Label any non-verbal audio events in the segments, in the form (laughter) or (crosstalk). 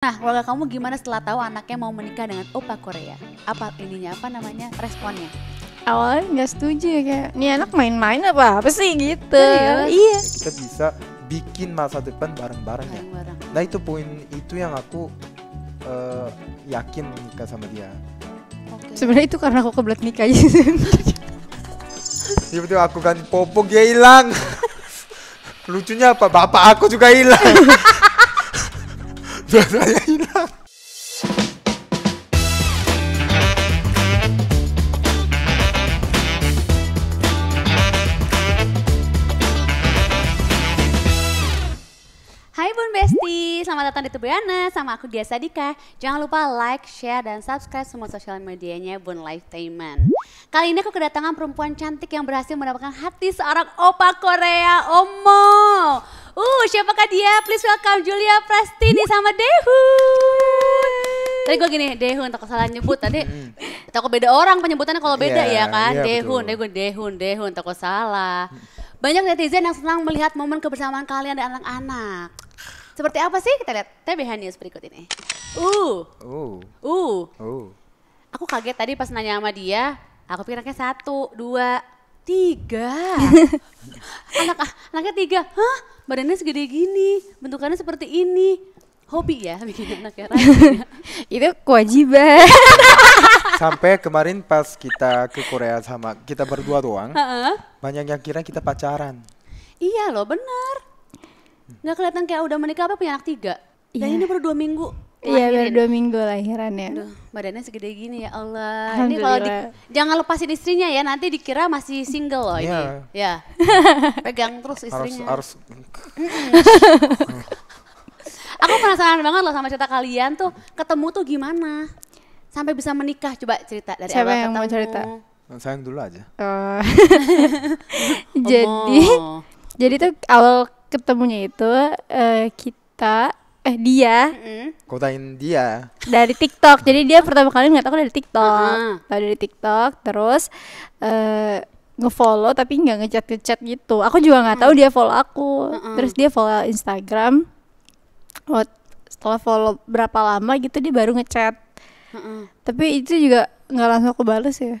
Nah, keluarga kamu gimana setelah tahu anaknya mau menikah dengan opa Korea? Apa ininya apa namanya responnya? Awalnya nggak setuju ya, kayak, nih anak main-main apa apa sih gitu. Oh, Iya. Kita bisa bikin masa depan bareng-bareng ya. Nah itu poin itu yang aku uh, yakin menikah sama dia. Okay. Sebenarnya itu karena aku kebelat nikah aja. Iya betul aku ganti popok ya hilang. (laughs) Lucunya apa? Bapak aku juga hilang. (laughs) Dua-duanya hilang. Hai Bun Besti, selamat datang di Tubiana sama aku Gia Sadika. Jangan lupa like, share, dan subscribe semua sosial medianya Bun Lifetainment. Kali ini aku kedatangan perempuan cantik yang berhasil mendapatkan hati seorang opa Korea, Omo. Uh, siapakah dia? Please welcome Julia Prastini sama Dehun. Tadi gue gini, Dehun takut salah nyebut tadi. Hmm. Takut beda orang penyebutannya kalau beda yeah, ya kan. Yeah, Dehun, betul. Dehun, Dehun, Dehun takut salah. Banyak netizen yang senang melihat momen kebersamaan kalian dan anak-anak. Seperti apa sih? Kita lihat TBH News berikut ini. Uh. Uh. Uh. uh. Aku kaget tadi pas nanya sama dia, aku pikirnya satu, dua, Tiga? (laughs) Anak ah, anaknya tiga? Hah? Badannya segede gini, bentukannya seperti ini. Hobi ya bikin anak ya? (laughs) Itu kewajiban. (laughs) Sampai kemarin pas kita ke Korea sama kita berdua doang, banyak yang kira kita pacaran. Iya loh benar. Nggak kelihatan kayak udah menikah apa punya anak tiga. Dan yeah. ini baru dua minggu Iya, iya baru dua minggu lahiran ya. badannya segede gini ya Allah. Ini kalau di, jangan lepasin istrinya ya nanti dikira masih single loh ini. Ya. ya. (laughs) Pegang terus istrinya. Harus, harus. (laughs) Aku penasaran banget loh sama cerita kalian tuh ketemu tuh gimana sampai bisa menikah coba cerita dari Siapa awal yang ketemu. mau cerita? Saya dulu aja. Oh. (laughs) jadi oh. jadi tuh awal ketemunya itu uh, kita eh dia mm-hmm. dia dari TikTok (laughs) jadi dia pertama kali nggak ah, ah. tahu dari TikTok uh-huh. dari TikTok terus uh, ngefollow tapi nggak ngechat ngechat gitu aku juga nggak tahu uh dia follow aku uh-huh. terus dia follow Instagram oh, setelah follow berapa lama gitu dia baru ngechat uh-huh. tapi itu juga nggak langsung aku balas ya uh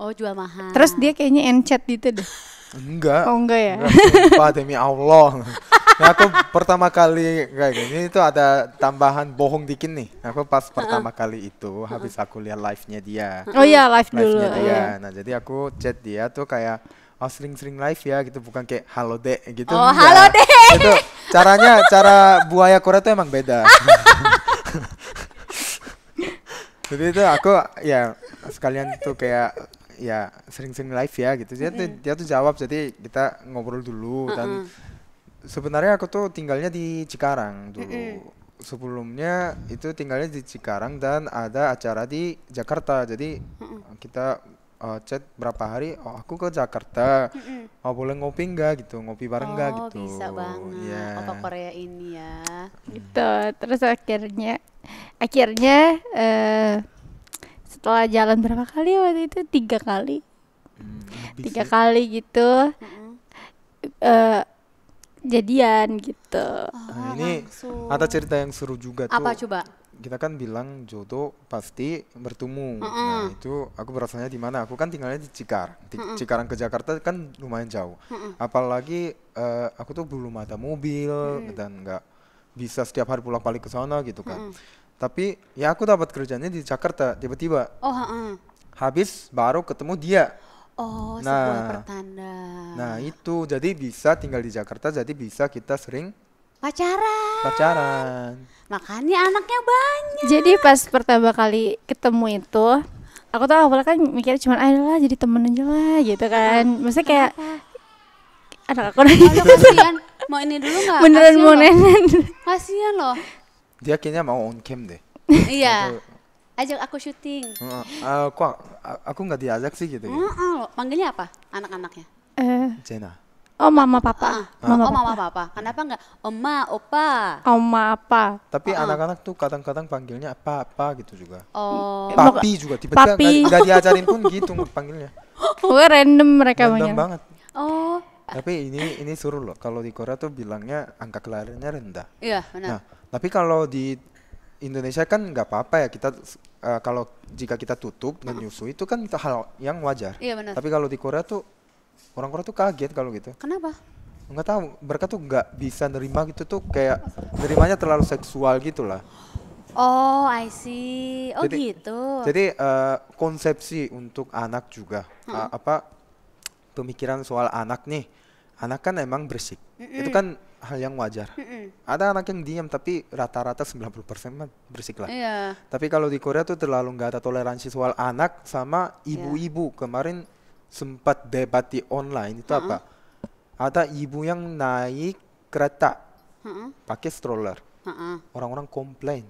oh jual mahal terus dia kayaknya enchat gitu deh enggak oh enggak ya enggak, demi Allah (laughs) Nah, aku pertama kali kayak gini itu ada tambahan bohong dikit nih. Aku pas pertama kali itu habis aku lihat live-nya dia. Oh iya, live, live dulu. Dia. Iya. Nah, jadi aku chat dia tuh kayak oh sering-sering live ya gitu bukan kayak halo deh gitu oh halo dek itu caranya cara buaya Korea tuh emang beda (laughs) jadi itu aku ya sekalian tuh kayak ya sering-sering live ya gitu dia, mm. tuh, dia tuh jawab jadi kita ngobrol dulu mm dan sebenarnya aku tuh tinggalnya di Cikarang dulu. Mm -mm. Sebelumnya itu tinggalnya di Cikarang dan ada acara di Jakarta. Jadi mm -mm. kita uh, chat berapa hari, oh aku ke Jakarta. Mm -mm. Oh boleh ngopi enggak gitu, ngopi bareng enggak oh, gitu. Oh bisa banget. Yeah. apa Korea ini ya. Gitu. Terus akhirnya akhirnya uh, setelah jalan berapa kali waktu itu? Tiga kali. Mm, tiga kali gitu. Mm hmm Uh, jadian gitu. Oh, nah, ini langsung. ada cerita yang seru juga tuh. Apa coba? Kita kan bilang jodoh pasti bertemu. Mm -mm. Nah, itu aku berasalnya di mana? Aku kan tinggalnya di Cikarang. Di mm -mm. Cikarang ke Jakarta kan lumayan jauh. Mm -mm. Apalagi uh, aku tuh belum ada mobil mm. dan nggak bisa setiap hari pulang balik ke sana gitu kan. Mm -mm. Tapi ya aku dapat kerjanya di Jakarta tiba-tiba. Oh, mm -mm. Habis baru ketemu dia. Oh, nah, sebuah pertanda. Nah, itu jadi bisa tinggal di Jakarta, jadi bisa kita sering pacaran. Pacaran. Makanya anaknya banyak. Jadi pas pertama kali ketemu itu, aku tuh awalnya kan mikir cuma ah, lah jadi temen aja lah gitu kan. Maksudnya kayak anak aku nanya. kasihan, mau ini dulu nggak? Beneran mau nenen. Kasihan loh. Dia kayaknya mau on cam deh. Iya. Gitu ajak aku syuting. Uh, uh, kok aku nggak diajak sih gitu. Ya? Heeh, uh, panggilnya apa anak-anaknya? Eh. Jena. Oh mama papa. Uh, mama, oh mama papa. Kenapa nggak oma opa? Oma apa? Tapi anak-anak tuh kadang-kadang panggilnya apa apa gitu juga. Oh. Papi juga tiba-tiba nggak diajarin pun gitu panggilnya. Gue (laughs) random mereka random banget. Oh. Tapi ini ini suruh loh. Kalau di Korea tuh bilangnya angka kelahirannya rendah. Iya benar. Nah, tapi kalau di Indonesia kan nggak apa-apa ya kita uh, kalau jika kita tutup dengan nyusu itu kan itu hal yang wajar. Iya benar. Tapi kalau di Korea tuh orang Korea tuh kaget kalau gitu. Kenapa? Enggak tahu, mereka tuh nggak bisa nerima gitu tuh kayak nerimanya terlalu seksual gitu lah. Oh, I see. Oh jadi, gitu. Jadi uh, konsepsi untuk anak juga hmm. uh, apa pemikiran soal anak nih. Anak kan emang bersih. Mm -mm. Itu kan hal yang wajar. Mm-mm. Ada anak yang diam tapi rata-rata 90% lah. Yeah. Tapi kalau di Korea tuh terlalu nggak ada toleransi soal anak sama iya. ibu-ibu. Yeah. Kemarin sempat debat di online itu uh-uh. apa? Ada ibu yang naik kereta uh-uh. pakai stroller. Uh-uh. Orang-orang komplain.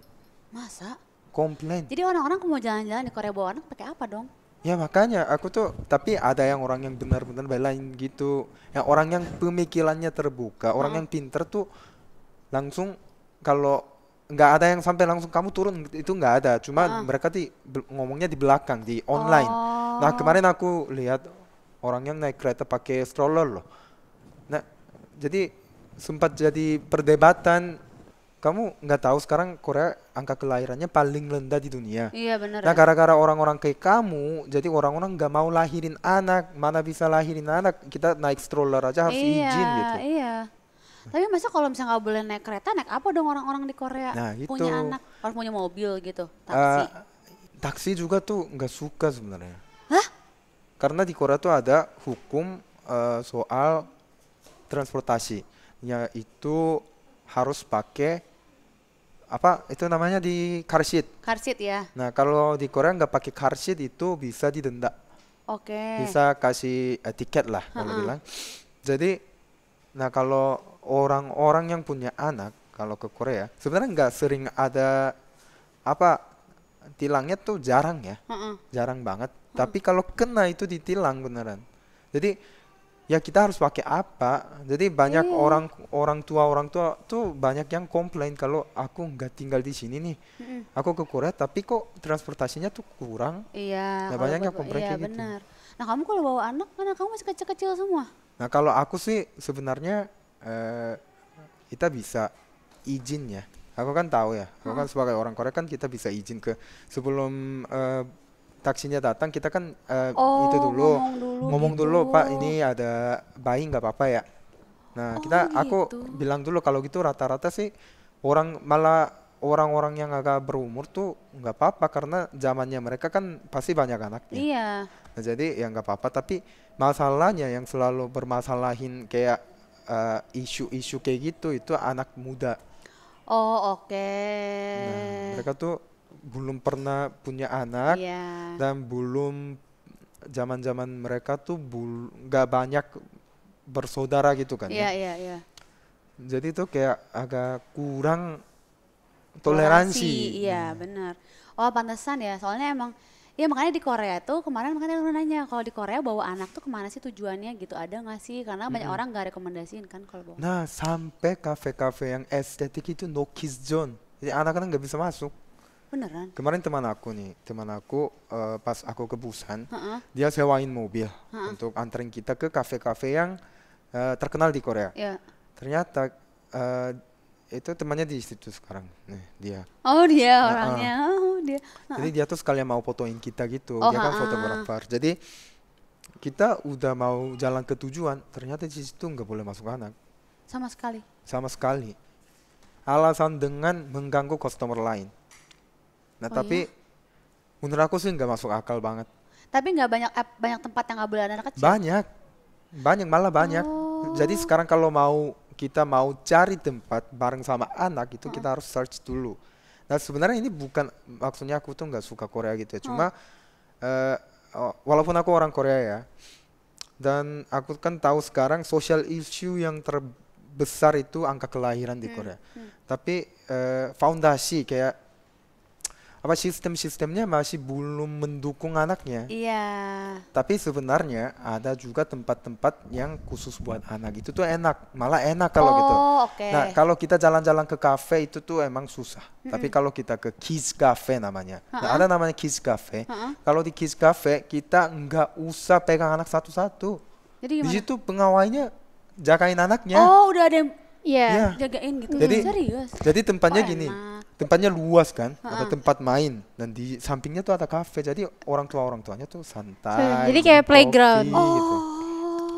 Masa? Komplain. Jadi orang-orang mau jalan-jalan di Korea bawa anak pakai apa dong? Ya makanya aku tuh tapi ada yang orang yang benar-benar belain gitu. Yang orang yang pemikirannya terbuka, orang yang hmm. pinter tuh langsung kalau nggak ada yang sampai langsung kamu turun itu nggak ada. Cuma hmm. mereka di ngomongnya di belakang di online. Nah, oh. Nah kemarin aku lihat orang yang naik kereta pakai stroller loh. Nah jadi sempat jadi perdebatan kamu nggak tahu sekarang Korea angka kelahirannya paling rendah di dunia. Iya benar. Nah gara-gara orang-orang kayak kamu, jadi orang-orang nggak mau lahirin anak, mana bisa lahirin anak? Kita naik stroller aja harus iya, izin gitu. Iya. Tapi masa kalau misalnya nggak boleh naik kereta, naik apa dong orang-orang di Korea? Nah, itu. Punya anak harus punya mobil gitu, ah, taksi. Uh, taksi juga tuh nggak suka sebenarnya. Hah? Karena di Korea tuh ada hukum uh, soal transportasi, yaitu harus pakai apa itu namanya di car seat. Car seat ya. Nah kalau di Korea nggak pakai car seat itu bisa didenda. Oke. Okay. Bisa kasih uh, tiket lah kalau uh kalau bilang. Jadi, nah kalau orang-orang yang punya anak kalau ke Korea sebenarnya nggak sering ada apa tilangnya tuh jarang ya, -uh. jarang banget. Tapi kalau kena itu ditilang beneran. Jadi ya kita harus pakai apa jadi banyak hmm. orang orang tua orang tua tuh banyak yang komplain kalau aku nggak tinggal di sini nih hmm. aku ke Korea tapi kok transportasinya tuh kurang iya nah, banyak yang komplain iya, kayak gitu. benar. gitu nah kamu kalau bawa anak mana kamu masih kecil-kecil semua nah kalau aku sih sebenarnya eh, kita bisa izin ya aku kan tahu ya aku hmm. kan sebagai orang Korea kan kita bisa izin ke sebelum eh, taksinya datang kita kan uh, oh, itu dulu ngomong dulu, ngomong gitu. dulu pak ini ada bayi nggak apa-apa ya nah oh, kita gitu. aku bilang dulu kalau gitu rata-rata sih orang malah orang-orang yang agak berumur tuh nggak apa-apa karena zamannya mereka kan pasti banyak anaknya iya nah, jadi ya nggak apa-apa tapi masalahnya yang selalu bermasalahin kayak isu eh, isu-isu kayak gitu itu anak muda oh oke okay. nah, mereka tuh belum pernah punya anak yeah. dan belum zaman-zaman mereka tuh nggak banyak bersaudara gitu kan yeah, ya. Yeah, yeah. Jadi itu kayak agak kurang toleransi. Iya, hmm. benar. Oh, pantesan ya. Soalnya emang ya makanya di Korea tuh kemarin makanya lu nanya kalau di Korea bawa anak tuh kemana sih tujuannya gitu ada nggak sih karena banyak -hmm. orang nggak rekomendasiin kan kalau bawa. Nah sampai kafe-kafe yang estetik itu no kiss zone jadi anak-anak nggak bisa masuk. Beneran? Kemarin teman aku nih, teman aku uh, pas aku ke Busan, uh -uh. dia sewain mobil uh -uh. untuk anterin kita ke kafe-kafe yang uh, terkenal di Korea. Yeah. Ternyata uh, itu temannya di situ sekarang, nih dia. Oh dia nah, orangnya, oh dia. Uh -uh. Jadi dia tuh sekalian mau fotoin kita gitu, oh, dia kan fotografer. Jadi kita udah mau jalan ke tujuan, ternyata di situ nggak boleh masuk anak. Sama sekali. Sama sekali. Alasan dengan mengganggu customer lain. Oh, nah oh tapi iya? menurut aku sih nggak masuk akal banget. Tapi nggak banyak app, banyak tempat yang nggak boleh anak kecil. Banyak, banyak malah banyak. Oh. Jadi sekarang kalau mau kita mau cari tempat bareng sama anak itu oh. kita harus search dulu. Nah sebenarnya ini bukan maksudnya aku tuh nggak suka Korea gitu ya. Cuma oh. uh, walaupun aku orang Korea ya, dan aku kan tahu sekarang social issue yang terbesar itu angka kelahiran di hmm. Korea. Hmm. hmm. Tapi uh, eh, foundasi kayak apa sistem-sistemnya masih belum mendukung anaknya. Iya. Tapi sebenarnya ada juga tempat-tempat yang khusus buat anak itu tuh enak, malah enak kalau gitu. oh, gitu. Okay. Nah kalau kita jalan-jalan ke kafe itu tuh emang susah. Mm -hmm. Tapi kalau kita ke kids cafe namanya, uh nah ada namanya kids cafe. Uh Kalau di kids cafe kita nggak usah pegang anak satu-satu. Jadi gimana? Di situ pengawalnya jagain anaknya. Oh udah ada yang Iya, yeah. jagain gitu. Jadi, Jadi tempatnya oh, gini. Enak tempatnya luas kan, uh -uh. ada tempat main dan di sampingnya tuh ada kafe. Jadi orang tua orang tuanya tuh santai. Jadi kayak playground. Gitu. oh. Gitu.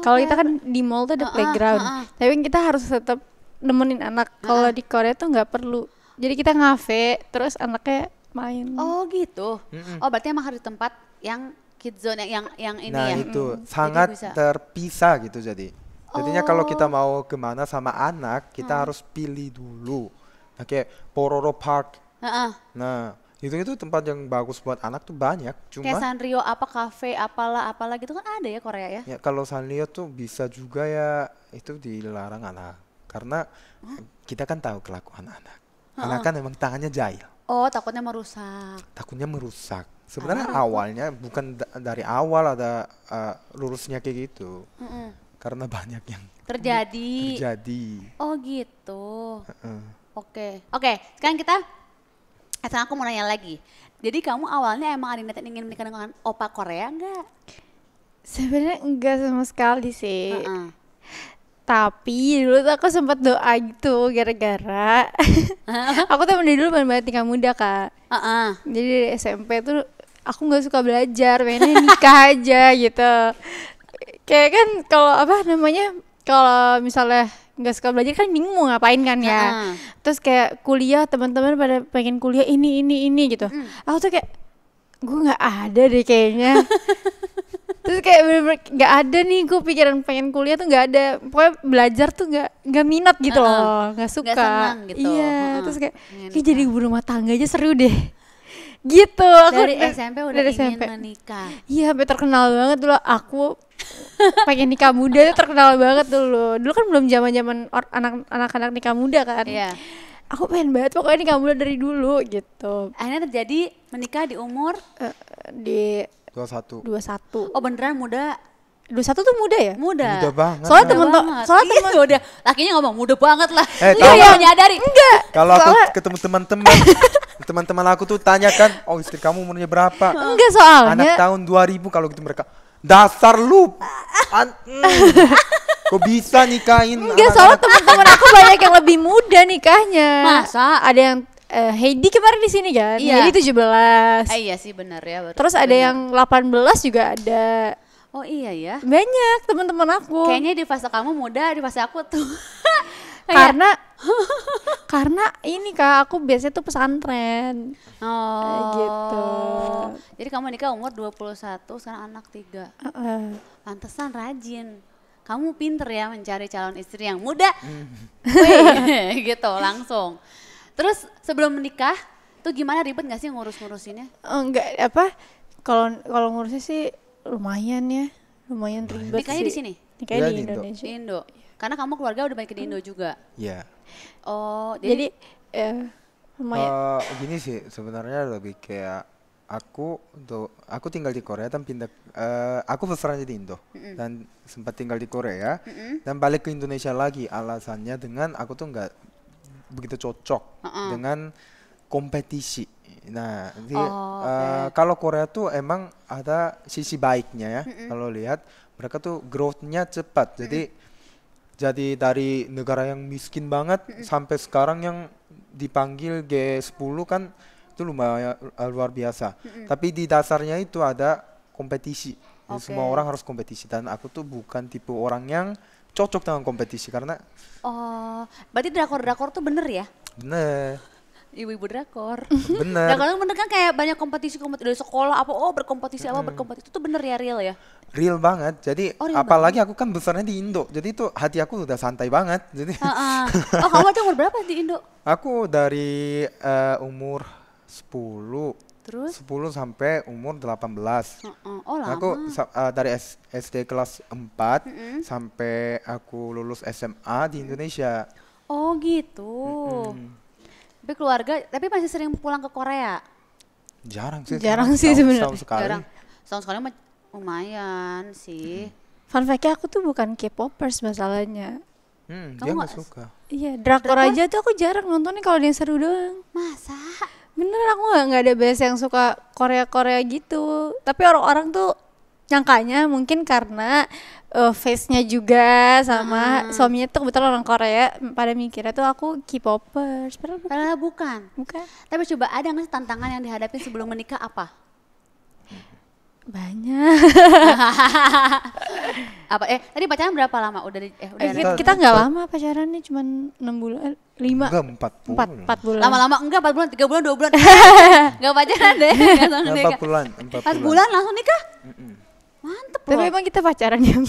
Kalau kita kan di mall tuh ada playground, uh -uh. tapi kita harus tetap nemenin anak. Kalau di Korea tuh nggak perlu. Jadi kita ngafe, terus anaknya main. Oh gitu. Mm -mm. Oh berarti emang harus tempat yang kid zone yang yang, yang ini nah, ya. Nah itu -mm. sangat terpisah gitu jadi. Jadinya oh. kalau kita mau kemana sama anak, kita hmm. harus pilih dulu Oke, nah, Pororo Park. Uh-uh. Nah, itu itu tempat yang bagus buat anak tuh banyak. Cuma kayak Sanrio apa kafe apalah apalah gitu kan ada ya Korea ya. Ya kalau Sanrio tuh bisa juga ya itu dilarang anak karena huh? kita kan tahu kelakuan anak. Uh-uh. Anak kan emang tangannya jahil. Oh, takutnya merusak. Takutnya merusak. Sebenarnya ah. awalnya bukan da- dari awal ada uh, eh, lurusnya kayak gitu. Mm -mm. Karena banyak yang terjadi. Terjadi. Oh, gitu. uh uh Oke, okay. oke. Okay. Sekarang kita, eh, sekarang aku mau nanya lagi. Jadi kamu awalnya emang ada niat ingin menikah dengan opa Korea enggak? Sebenarnya enggak sama sekali sih. Uh -uh. Tapi dulu tuh aku sempat doa gitu gara-gara (laughs) aku tuh dari dulu banget tinggal muda kak. Uh -uh. Jadi dari SMP tuh aku nggak suka belajar, pengennya nikah aja gitu. Kayak kan kalau apa namanya kalau misalnya nggak suka belajar kan bingung mau ngapain kan ya uh. terus kayak kuliah teman-teman pada pengen kuliah ini ini ini gitu mm. aku tuh kayak gue nggak ada deh kayaknya (laughs) terus kayak bener-bener nggak ada nih gue pikiran pengen kuliah tuh nggak ada pokoknya belajar tuh nggak nggak minat gitu uh huh loh nggak suka gak gitu. iya uh huh terus kayak kayak jadi ibu rumah tangga aja seru deh gitu aku dari SMP udah dari ingin menikah iya sampai terkenal banget dulu aku pengen nikah muda itu terkenal banget dulu dulu kan belum zaman zaman anak anak anak nikah muda kan iya. aku pengen banget pokoknya nikah muda dari dulu gitu akhirnya terjadi menikah di umur eh, di dua satu dua satu oh beneran muda dua satu tuh muda ya? Muda. Muda banget. Soalnya iya, temen tuh soalnya temen tuh udah lakinya ngomong muda banget lah. Eh, iya, ya, Enggak. Kalau aku ketemu teman-teman kan. (laughs) teman-teman aku tuh tanya kan oh istri kamu umurnya berapa enggak soalnya anak tahun 2000 kalau gitu mereka dasar lu an hmm. kok bisa nikahin enggak soalnya teman-teman aku banyak yang lebih muda nikahnya masa ada yang uh, Heidi kemarin di sini kan. Iya. Heidi 17. Eh, ah, iya sih benar ya. Baru Terus ada bener. Iya. yang 18 juga ada. Oh iya ya. Banyak teman-teman aku. Kayaknya di fase kamu muda, di fase aku tuh. (laughs) karena (laughs) karena ini kak aku biasanya tuh pesantren oh gitu jadi kamu nikah umur 21 sekarang anak tiga uh -uh. pantesan rajin kamu pinter ya mencari calon istri yang muda (laughs) Wey, (laughs) gitu langsung terus sebelum menikah tuh gimana ribet gak sih ngurus-ngurusinnya enggak apa kalau kalau ngurusnya sih lumayan ya lumayan ribet Nikahnya sih. di sini kayak ya, di, gitu. di Indonesia. Indo. Indo. Karena kamu keluarga udah balik di Indo juga. Iya. Yeah. Oh, jadi, jadi uh, eh, lumayan. Eh, gini sih, sebenarnya lebih kayak aku untuk aku tinggal di Korea dan pindah uh, aku besaran di Indo mm -hmm. dan sempat tinggal di Korea mm -hmm. dan balik ke Indonesia lagi alasannya dengan aku tuh enggak begitu cocok uh -uh. dengan kompetisi. Nah, di, oh, okay. uh, kalau Korea tuh emang ada sisi baiknya ya mm -hmm. kalau lihat mereka tuh growth-nya cepat. Hmm. Jadi mm. jadi dari negara yang miskin banget mm. sampai sekarang yang dipanggil G10 kan itu lumayan eh, luar biasa. Mm. Tapi di dasarnya itu ada kompetisi. Okay. semua orang harus kompetisi dan aku tuh bukan tipe orang yang cocok dengan kompetisi karena Oh, berarti drakor-drakor tuh bener ya? Bener ibu-ibu drakor. (laughs) Nah, kalau bener kan kayak banyak kompetisi kompetisi dari sekolah apa oh berkompetisi hmm. apa berkompetisi itu bener ya real ya. Real banget. Jadi oh, real apalagi aku kan besarnya di Indo. Jadi itu hati aku udah santai banget. Jadi uh -uh. (laughs) Oh, kamu tuh umur berapa di Indo? Aku dari uh, umur sepuluh, Terus? 10 sampai umur 18. Uh -uh. Oh lama. Aku uh, dari S SD kelas 4 uh -uh. sampai aku lulus SMA di Indonesia. Oh gitu. Uh -uh. Tapi keluarga, tapi masih sering pulang ke Korea? Jarang sih. Jarang sih sebenarnya. tahun sekali. Jarang. tahun sekali lumayan sih. Hmm. Fun fact aku tuh bukan K-popers masalahnya. Hmm, Kamu dia gak suka. Iya, drakor aja tuh aku jarang nontonnya kalau dia seru doang. Masa? Bener aku gak, gak ada base yang suka Korea-Korea gitu. Tapi orang-orang tuh nyangkanya mungkin karena uh, face-nya juga sama uh suaminya tuh kebetulan orang Korea pada mikirnya tuh aku K-popers padahal bukan. Padahal bukan. bukan. Tapi coba ada nggak sih tantangan yang dihadapi sebelum menikah apa? Banyak. (laughs) apa eh tadi pacaran berapa lama udah di, eh udah eh, kita, kita nggak lama pacarannya cuma enam bulan eh, lima enggak empat empat empat bulan lama-lama enggak empat bulan tiga bulan dua bulan enggak (laughs) pacaran deh empat bulan empat bulan. langsung nikah Mantep Tapi emang kita pacaran yang (laughs)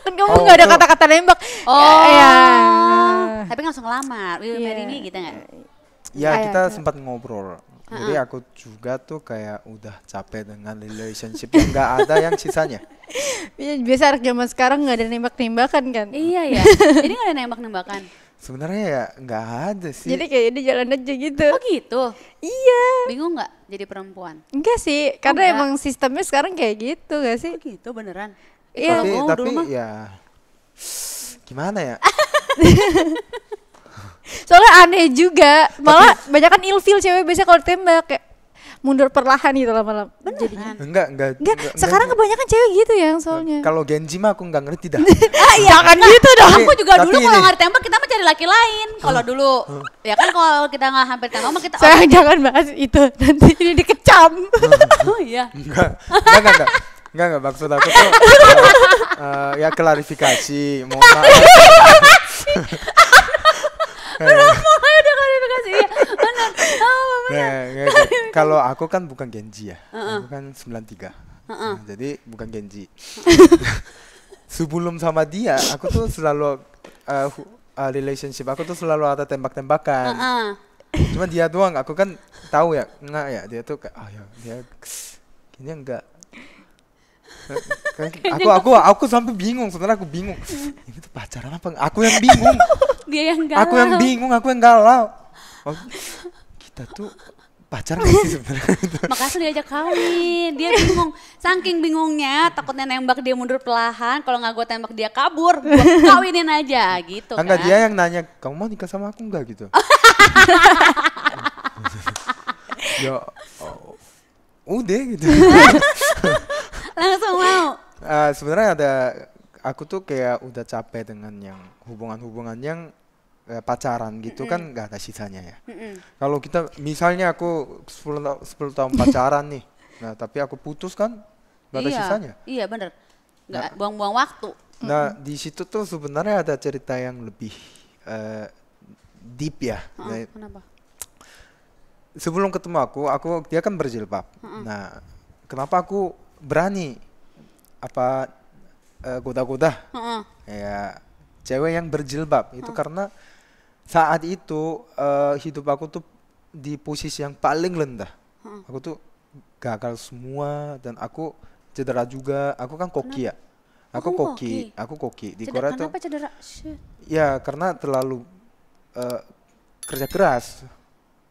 kan kamu nggak gak ada oh. kata-kata nembak. Oh. Ya, ya. Tapi langsung ngelamar. Will yeah. marry iya. me gitu nggak? Ya Ayah, kita sempat ngobrol. Jadi aku juga tuh kayak udah capek dengan relationship yang gak ada yang sisanya. Iya, biasa anak zaman sekarang gak ada nembak-nembakan kan? Iya ya. Jadi (laughs) gak ada nembak-nembakan. Sebenarnya ya nggak ada sih. Jadi kayak di jalan aja gitu. Oh gitu. Iya. Bingung nggak jadi perempuan? Enggak sih, oh, karena enggak. emang sistemnya sekarang kayak gitu gak sih? Oh gitu beneran. Iya. Tapi, oh, tapi dulu ya gimana ya? (laughs) Soalnya aneh juga, malah banyak kan ilfil cewek biasanya kalau tembak kayak mundur perlahan gitu lama-lama. Beneran? Enggak, enggak. Enggak, enggak sekarang enggak. kebanyakan cewek gitu ya soalnya. Kalau Genji mah aku enggak ngerti dah. (laughs) ah, iya. Jangan nah, gitu dong. Aku juga dulu kalau ngerti tembak kita mah cari laki lain. Kalau dulu ya kan kalau kita nggak hampir tembak mah kita Saya oh, jangan bahas itu. Nanti ini dikecam. (laughs) oh iya. Enggak. Enggak, enggak, enggak. Enggak, maksud aku tuh uh, (laughs) ya klarifikasi, mohon maaf. Kenapa ada klarifikasi? nah, Nah, kalau aku kan bukan Genji ya. Uh-uh. Aku kan 93. Uh-uh. Nah, jadi bukan Genji. (laughs) Sebelum sama dia, aku tuh selalu uh, uh, relationship aku tuh selalu ada tembak-tembakan. Uh-uh. Cuma dia doang, aku kan tahu ya, enggak ya, dia tuh kayak, oh, ya, dia kayaknya enggak aku aku aku sampai bingung sebenarnya aku bingung hmm. ini tuh pacaran apa aku yang bingung (laughs) dia yang galau aku yang bingung aku yang galau oh kita tuh pacar (laughs) gak sih sebenarnya? Makasih diajak kawin, dia bingung, saking bingungnya takutnya nembak dia mundur perlahan, kalau nggak gue tembak dia kabur, gue kawinin aja gitu. Kan? Enggak dia yang nanya, kamu mau nikah sama aku nggak gitu? (laughs) ya, oh, udah gitu. (laughs) Langsung mau. Uh, sebenarnya ada, aku tuh kayak udah capek dengan yang hubungan-hubungan yang Eh, pacaran gitu mm -hmm. kan nggak ada sisanya ya. Mm -hmm. Kalau kita misalnya aku 10, 10 tahun pacaran nih, nah tapi aku putus kan nggak ada iya, sisanya. Iya bener, nggak nah, buang-buang waktu. Nah mm -hmm. di situ tuh sebenarnya ada cerita yang lebih uh, deep ya. Oh, nah, kenapa? Sebelum ketemu aku, aku dia kan berjilbab. Mm Nah kenapa aku berani apa eh, goda-goda uh, goda -goda? ya cewek yang berjilbab itu karena saat itu uh, hidup aku tuh di posisi yang paling rendah Hmm. Aku tuh gagal semua dan aku cedera juga. Aku kan koki ya. Aku oh, koki. koki, aku koki. Di cedera, Korea kenapa tuh cedera? Ya, karena terlalu uh, kerja keras.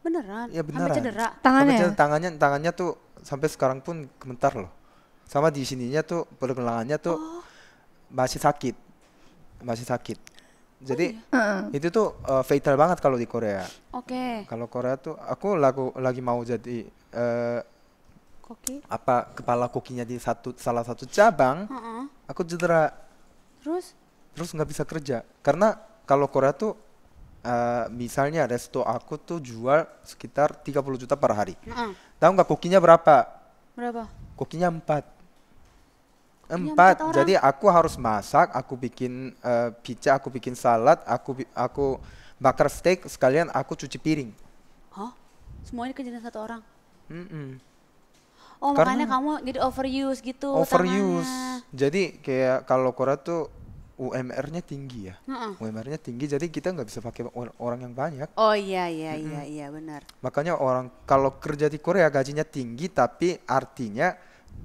Beneran? Ya beneran. Sampai cedera tangannya. Sampai ya? cedera, tangannya tangannya tuh sampai sekarang pun gemetar loh. Sama di sininya tuh pergelangannya tuh oh. masih sakit. Masih sakit. Jadi oh, iya? itu tuh uh, fatal banget kalau di Korea. Oke. Okay. Kalau Korea tuh aku lagu lagi mau jadi uh, koki. Apa kepala kokinya di satu salah satu cabang. Uh -uh. Aku cedera. Terus? Terus nggak bisa kerja karena kalau Korea tuh uh, misalnya resto aku tuh jual sekitar 30 juta per hari. Uh -uh. Tahu nggak kokinya berapa? Berapa? Kokinya empat. Iya, empat. Jadi aku harus masak, aku bikin uh, pizza, aku bikin salad, aku aku bakar steak, sekalian aku cuci piring. Hah? Semuanya kerjaan satu orang? Mm -mm. Oh Karena makanya kamu jadi overuse gitu. Overuse. Tangannya. Jadi kayak kalau Korea tuh UMR-nya tinggi ya. Mm-mm. UMR-nya tinggi jadi kita nggak bisa pakai orang yang banyak. Oh iya iya Mm-mm. iya iya benar. Makanya orang kalau kerja di Korea ya gajinya tinggi tapi artinya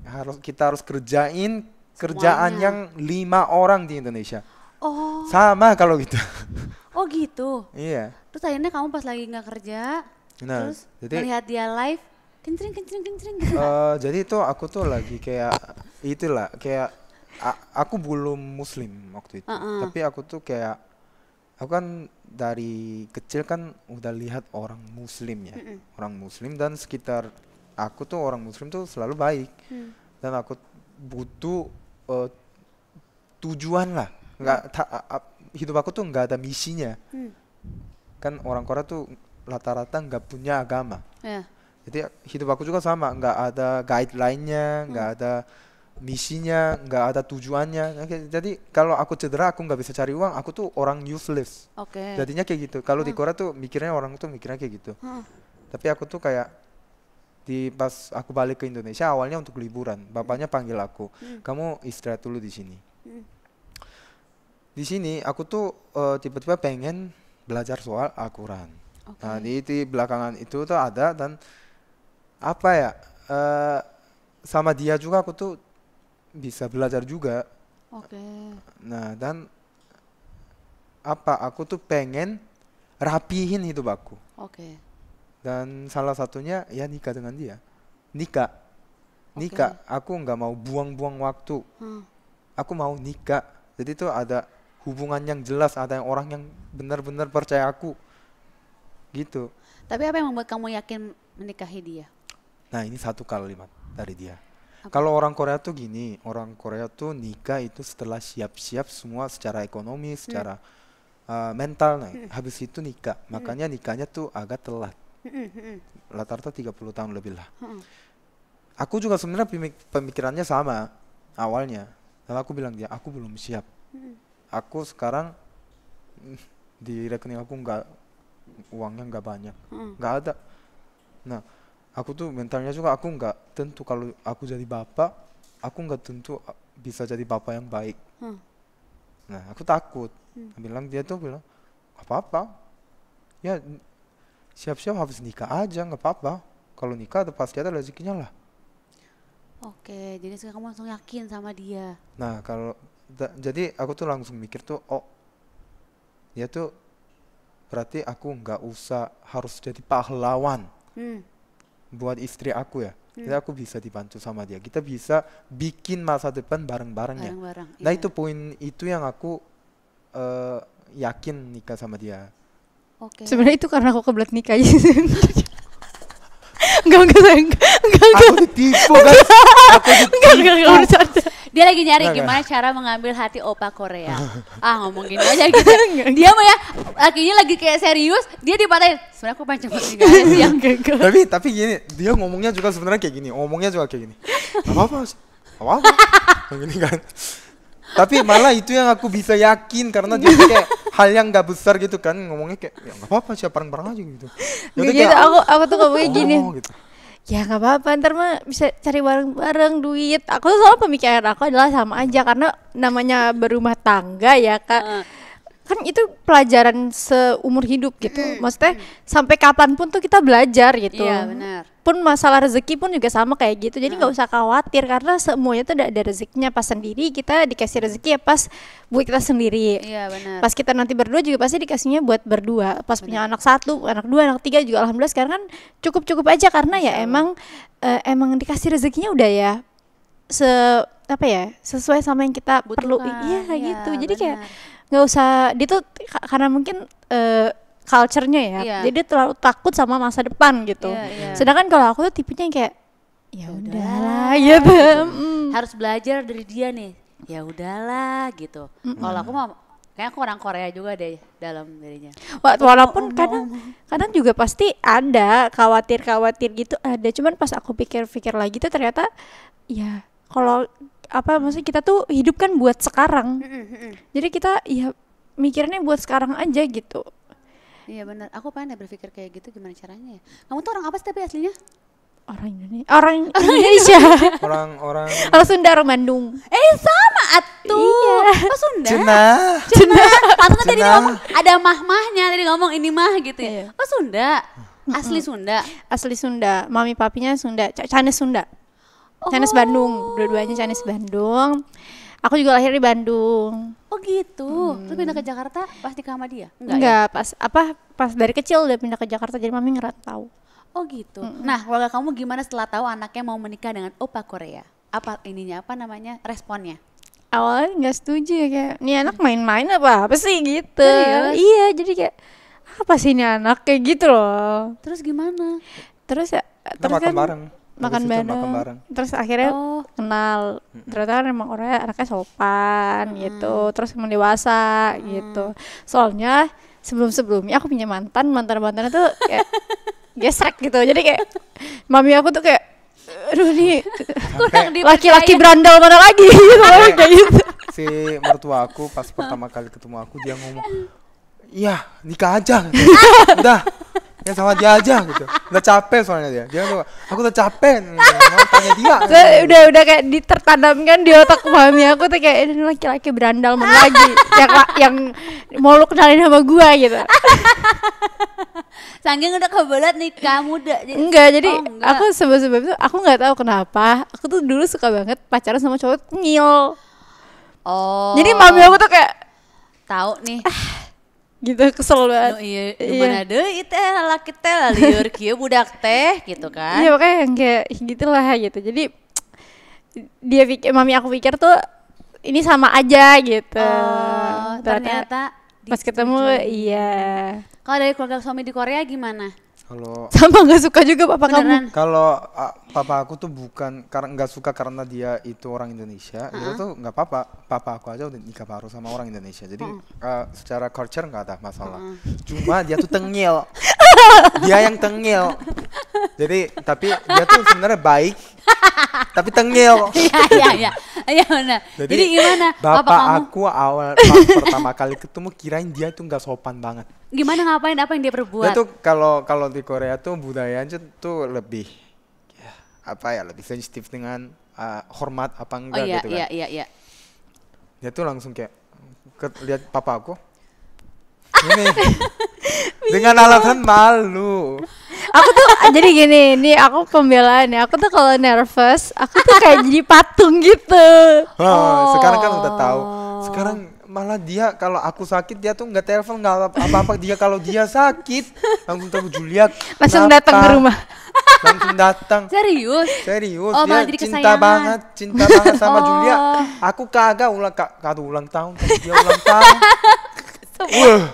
harus kita harus kerjain kerjaan yang lima orang di Indonesia. Oh. Sama kalau gitu. (laughs) Oh gitu. iya. Terus akhirnya kamu pas lagi nggak kerja, nah, terus jadi, melihat dia live, kencring kencring kencring gitu. (laughs) Uh, jadi itu aku tuh lagi kayak itulah kayak aku belum muslim waktu itu, uh -uh. tapi aku tuh kayak aku kan dari kecil kan udah lihat orang muslim ya, uh -uh. orang muslim dan sekitar aku tuh orang muslim tuh selalu baik hmm. dan aku butuh uh, tujuan lah nggak hmm. ta, uh, hidup aku tuh nggak ada misinya hmm. kan orang Korea tuh rata-rata nggak punya agama yeah. jadi ya, hidup aku juga sama nggak ada guideline-nya nggak hmm. ada misinya nggak ada tujuannya nah, jadi kalau aku cedera aku nggak bisa cari uang aku tuh orang useless okay. jadinya kayak gitu kalau hmm. di Korea tuh mikirnya orang tuh mikirnya kayak gitu hmm. tapi aku tuh kayak di pas aku balik ke Indonesia awalnya untuk liburan bapaknya panggil aku hmm. kamu istirahat dulu di sini hmm. di sini aku tuh tiba eh, tiba-tiba pengen belajar soal Al-Quran okay. nah di, di belakangan itu tuh ada dan apa ya uh, sama dia juga aku tuh bisa belajar juga okay. nah dan apa aku tuh pengen rapihin hidup aku okay dan salah satunya ya nikah dengan dia nikah nikah okay. aku nggak mau buang-buang waktu hmm. aku mau nikah jadi itu ada hubungan yang jelas ada yang orang yang benar-benar percaya aku gitu tapi apa yang membuat kamu yakin menikahi dia nah ini satu kalimat dari dia okay. kalau orang Korea tuh gini orang Korea tuh nikah itu setelah siap-siap semua secara ekonomi secara hmm. uh, mental nah hmm. habis itu nikah hmm. makanya nikahnya tuh agak telat rata-rata 30 tahun lebih lah hmm. aku juga sebenarnya pemikirannya sama awalnya dan aku bilang dia ya, aku belum siap hmm. aku sekarang (laughs) di rekening aku nggak uangnya nggak banyak hmm. nggak ada nah aku tuh mentalnya juga aku nggak tentu kalau aku jadi bapak aku nggak tentu bisa jadi bapak yang baik nah aku takut bilang dia tuh bilang apa apa ya siap-siap habis nikah aja nggak apa-apa kalau nikah atau pasti ada rezekinya lah oke jadi sekarang kamu langsung yakin sama dia nah kalau jadi aku tuh langsung mikir tuh oh dia tuh berarti aku nggak usah harus jadi pahlawan hmm. buat istri aku ya hmm. jadi aku bisa dibantu sama dia kita bisa bikin masa depan bareng-bareng ya nah iya. itu poin itu yang aku uh, yakin nikah sama dia Okay. Sebenarnya itu karena aku kebelet nikah aja. enggak enggak saya enggak enggak aku ditipu kan aku ditipu enggak enggak dia lagi nyari enggak, gimana enggak. cara mengambil hati opa Korea (laughs) ah ngomong gini aja gitu dia mah ya lakinya lagi kayak serius dia dipatahin sebenarnya aku pancing banget sih yang tapi tapi gini dia ngomongnya juga sebenarnya kayak gini ngomongnya juga kayak gini apa apa apa apa gini kan tapi malah itu yang aku bisa yakin karena dia kayak hal yang nggak besar gitu kan ngomongnya kayak ya nggak apa-apa siapa yang bareng aja gitu jadi gitu kayak, aku aku tuh ngomongnya oh, gini gitu. ya nggak apa-apa ntar mah bisa cari bareng-bareng duit aku tuh soal pemikiran aku adalah sama aja karena namanya berumah tangga ya kak uh kan itu pelajaran seumur hidup gitu mm. maksudnya mm. sampai kapanpun tuh kita belajar gitu iya benar pun masalah rezeki pun juga sama kayak gitu jadi nggak mm. usah khawatir karena semuanya tuh ada rezekinya pas sendiri kita dikasih rezeki ya pas buat kita sendiri iya benar pas kita nanti berdua juga pasti dikasihnya buat berdua pas bener. punya anak satu anak dua anak tiga juga alhamdulillah sekarang kan cukup cukup aja karena ya emang uh, emang dikasih rezekinya udah ya se apa ya sesuai sama yang kita Butuhkan, perlu iya iya gitu jadi bener. kayak nggak usah dia tuh karena mungkin uh, culture-nya ya. Yeah. Jadi dia terlalu takut sama masa depan gitu. Yeah, yeah. Sedangkan kalau aku tuh tipenya kayak ya udahlah, ya harus belajar dari dia nih. Ya udahlah gitu. Mm -mm. Kalau aku mau kayak aku orang Korea juga deh dalam dirinya. Walaupun kadang kadang juga pasti ada khawatir-khawatir gitu ada. Cuman pas aku pikir-pikir lagi tuh ternyata ya kalau apa maksudnya kita tuh hidup kan buat sekarang mm, mm, mm, jadi kita ya mikirnya buat sekarang aja gitu iya benar aku pengen berpikir kayak gitu gimana caranya ya kamu tuh orang apa sih tapi aslinya orang Indonesia orang (laughs) Indonesia orang orang orang Sunda orang Bandung eh sama atuh iya. oh Sunda Cina Cina patutnya tadi ngomong ada mah-mahnya tadi ngomong ini mah gitu ya iya. Sunda asli Sunda asli Sunda mami papinya Sunda Cane Sunda oh. Bandung dua-duanya Chinese Bandung aku juga lahir di Bandung oh gitu hmm. lu pindah ke Jakarta pas nikah sama dia enggak, enggak ya? pas apa pas dari kecil udah pindah ke Jakarta jadi mami ngerantau oh gitu mm -hmm. nah keluarga kamu gimana setelah tahu anaknya mau menikah dengan opa Korea apa ininya apa namanya responnya awalnya nggak setuju ya kayak ini anak main-main apa apa sih gitu Serius? iya jadi kayak apa sih ini anak kayak gitu loh terus gimana terus ya terus kan makan bareng. makan bareng terus akhirnya oh. kenal ternyata kan emang orangnya anaknya sopan hmm. gitu terus emang dewasa hmm. gitu soalnya sebelum sebelumnya aku punya mantan mantan mantannya tuh kayak (laughs) gesek gitu jadi kayak mami aku tuh kayak aduh nih laki-laki berandal mana lagi (laughs) gitu kayak gitu si mertua aku pas pertama kali ketemu aku dia ngomong iya nikah aja (laughs) udah ya sama dia aja gitu udah capek soalnya dia dia tuh aku udah capek tanya dia so, gitu. udah udah kayak ditertanamkan di otak mami aku tuh kayak eh, ini laki-laki berandal mana lagi yang yang mau lu kenalin sama gua gitu saking udah nih kamu muda jadi enggak jadi oh, enggak. aku sebab-sebab itu aku nggak tahu kenapa aku tuh dulu suka banget pacaran sama cowok ngil oh jadi mami aku tuh kayak tahu nih ah, gitu kesel banget. No, iya, iya. ada itu laki teh liur kia budak teh gitu kan. Iya pokoknya yang kayak gitulah gitu. Jadi dia pikir mami aku pikir tuh ini sama aja gitu. Oh, ternyata, ternyata pas ketemu iya. Kalau dari keluarga suami di Korea gimana? Kalau sama nggak suka juga papa Beneran. kamu. Kalau uh, papa aku tuh bukan karena nggak suka karena dia itu orang Indonesia, uh-huh. itu tuh nggak apa-apa. Papa aku aja udah nikah baru sama orang Indonesia, jadi uh uh, secara culture nggak ada masalah. Uh-huh. Cuma dia tuh tengil, (laughs) dia yang tengil. Jadi tapi dia tuh sebenarnya baik, tapi tengil. Iya iya iya. Iya benar. Jadi, Jadi gimana? Bapak apa kamu? aku awal (laughs) pertama kali ketemu kirain dia tuh nggak sopan banget. Gimana ngapain apa yang dia perbuat? Itu kalau kalau di Korea tuh budayanya tuh lebih ya, apa ya lebih sensitif dengan uh, hormat apa enggak oh, iya, gitu kan. Iya iya iya. Dia tuh langsung kayak ke, lihat papa aku. (laughs) Ini (laughs) dengan alasan malu aku tuh jadi gini ini aku pembelaan ya aku tuh kalau nervous aku tuh kayak jadi patung gitu oh. oh. sekarang kan udah tahu sekarang malah dia kalau aku sakit dia tuh nggak telepon nggak apa-apa dia kalau dia sakit langsung tahu Julia langsung datang ke rumah langsung datang serius serius oh, dia jadi cinta banget cinta banget sama oh. Julia aku kagak ulang kagak ulang tahun dia ulang tahun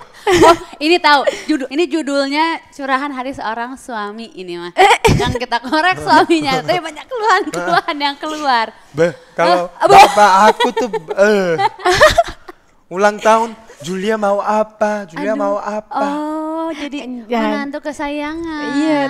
(laughs) Oh, (laughs) ini tahu. Judul ini judulnya curahan hari seorang suami ini mah. Eh. yang kita korek suaminya. Tapi banyak keluhan-keluhan nah. yang keluar. Be, kalau eh, bapak aku tuh uh. (laughs) ulang tahun Julia mau apa Julia Aduh. mau apa oh jadi eh, menantu kesayangan iya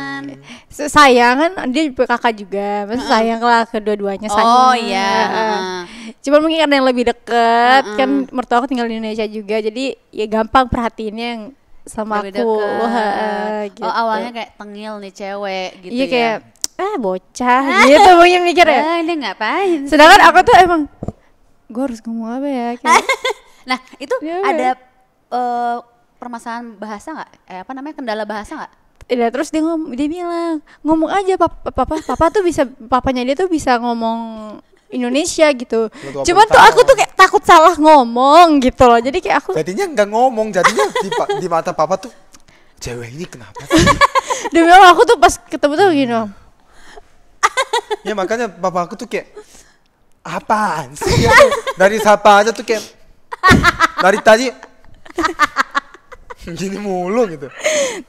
sayangan dia kakak juga masa uh sayang lah kedua-duanya sayang oh iya uh. cuma mungkin karena yang lebih deket uh-uh. kan mertua aku tinggal di Indonesia juga jadi ya gampang perhatiinnya yang sama lebih aku uh, gitu. oh awalnya kayak tengil nih cewek gitu iya, ya kayak eh bocah (laughs) gitu mungkin mikir ya ah, eh, ini ngapain sedangkan aku tuh emang gue harus ngomong apa ya kayak (laughs) Nah itu yeah. Ya ada uh, permasalahan bahasa nggak? Eh, apa namanya kendala bahasa nggak? Ya, terus dia ngom dia bilang ngomong aja papa papa papa tuh bisa papanya dia tuh bisa ngomong Indonesia gitu. Cuman tuh aku tuh kayak takut salah ngomong gitu loh. Jadi kayak aku jadinya nggak ngomong jadinya di, di mata papa tuh cewek ini kenapa dia (laughs) Demi Allah aku tuh pas ketemu tuh gini. Loh. ya makanya papa aku tuh kayak apaan sih? Ya? Dari sapa aja tuh kayak dari tadi gini mulu gitu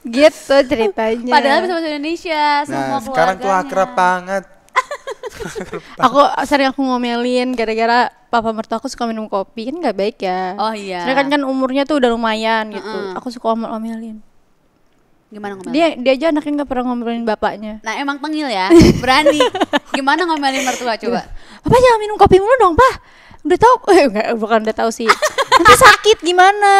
gitu ceritanya padahal bisa bahasa Indonesia nah, semua sekarang tuh akrab banget (laughs) aku sering aku ngomelin gara-gara papa mertua aku suka minum kopi kan nggak baik ya oh iya Soalnya kan kan umurnya tuh udah lumayan gitu mm aku suka ngomel omelin gimana ngomelin dia dia aja anaknya nggak pernah ngomelin bapaknya nah emang tengil ya (laughs) berani gimana ngomelin mertua coba apa jangan minum kopi mulu dong pak udah tahu (laughs) eh enggak, bukan udah tahu sih nanti sakit gimana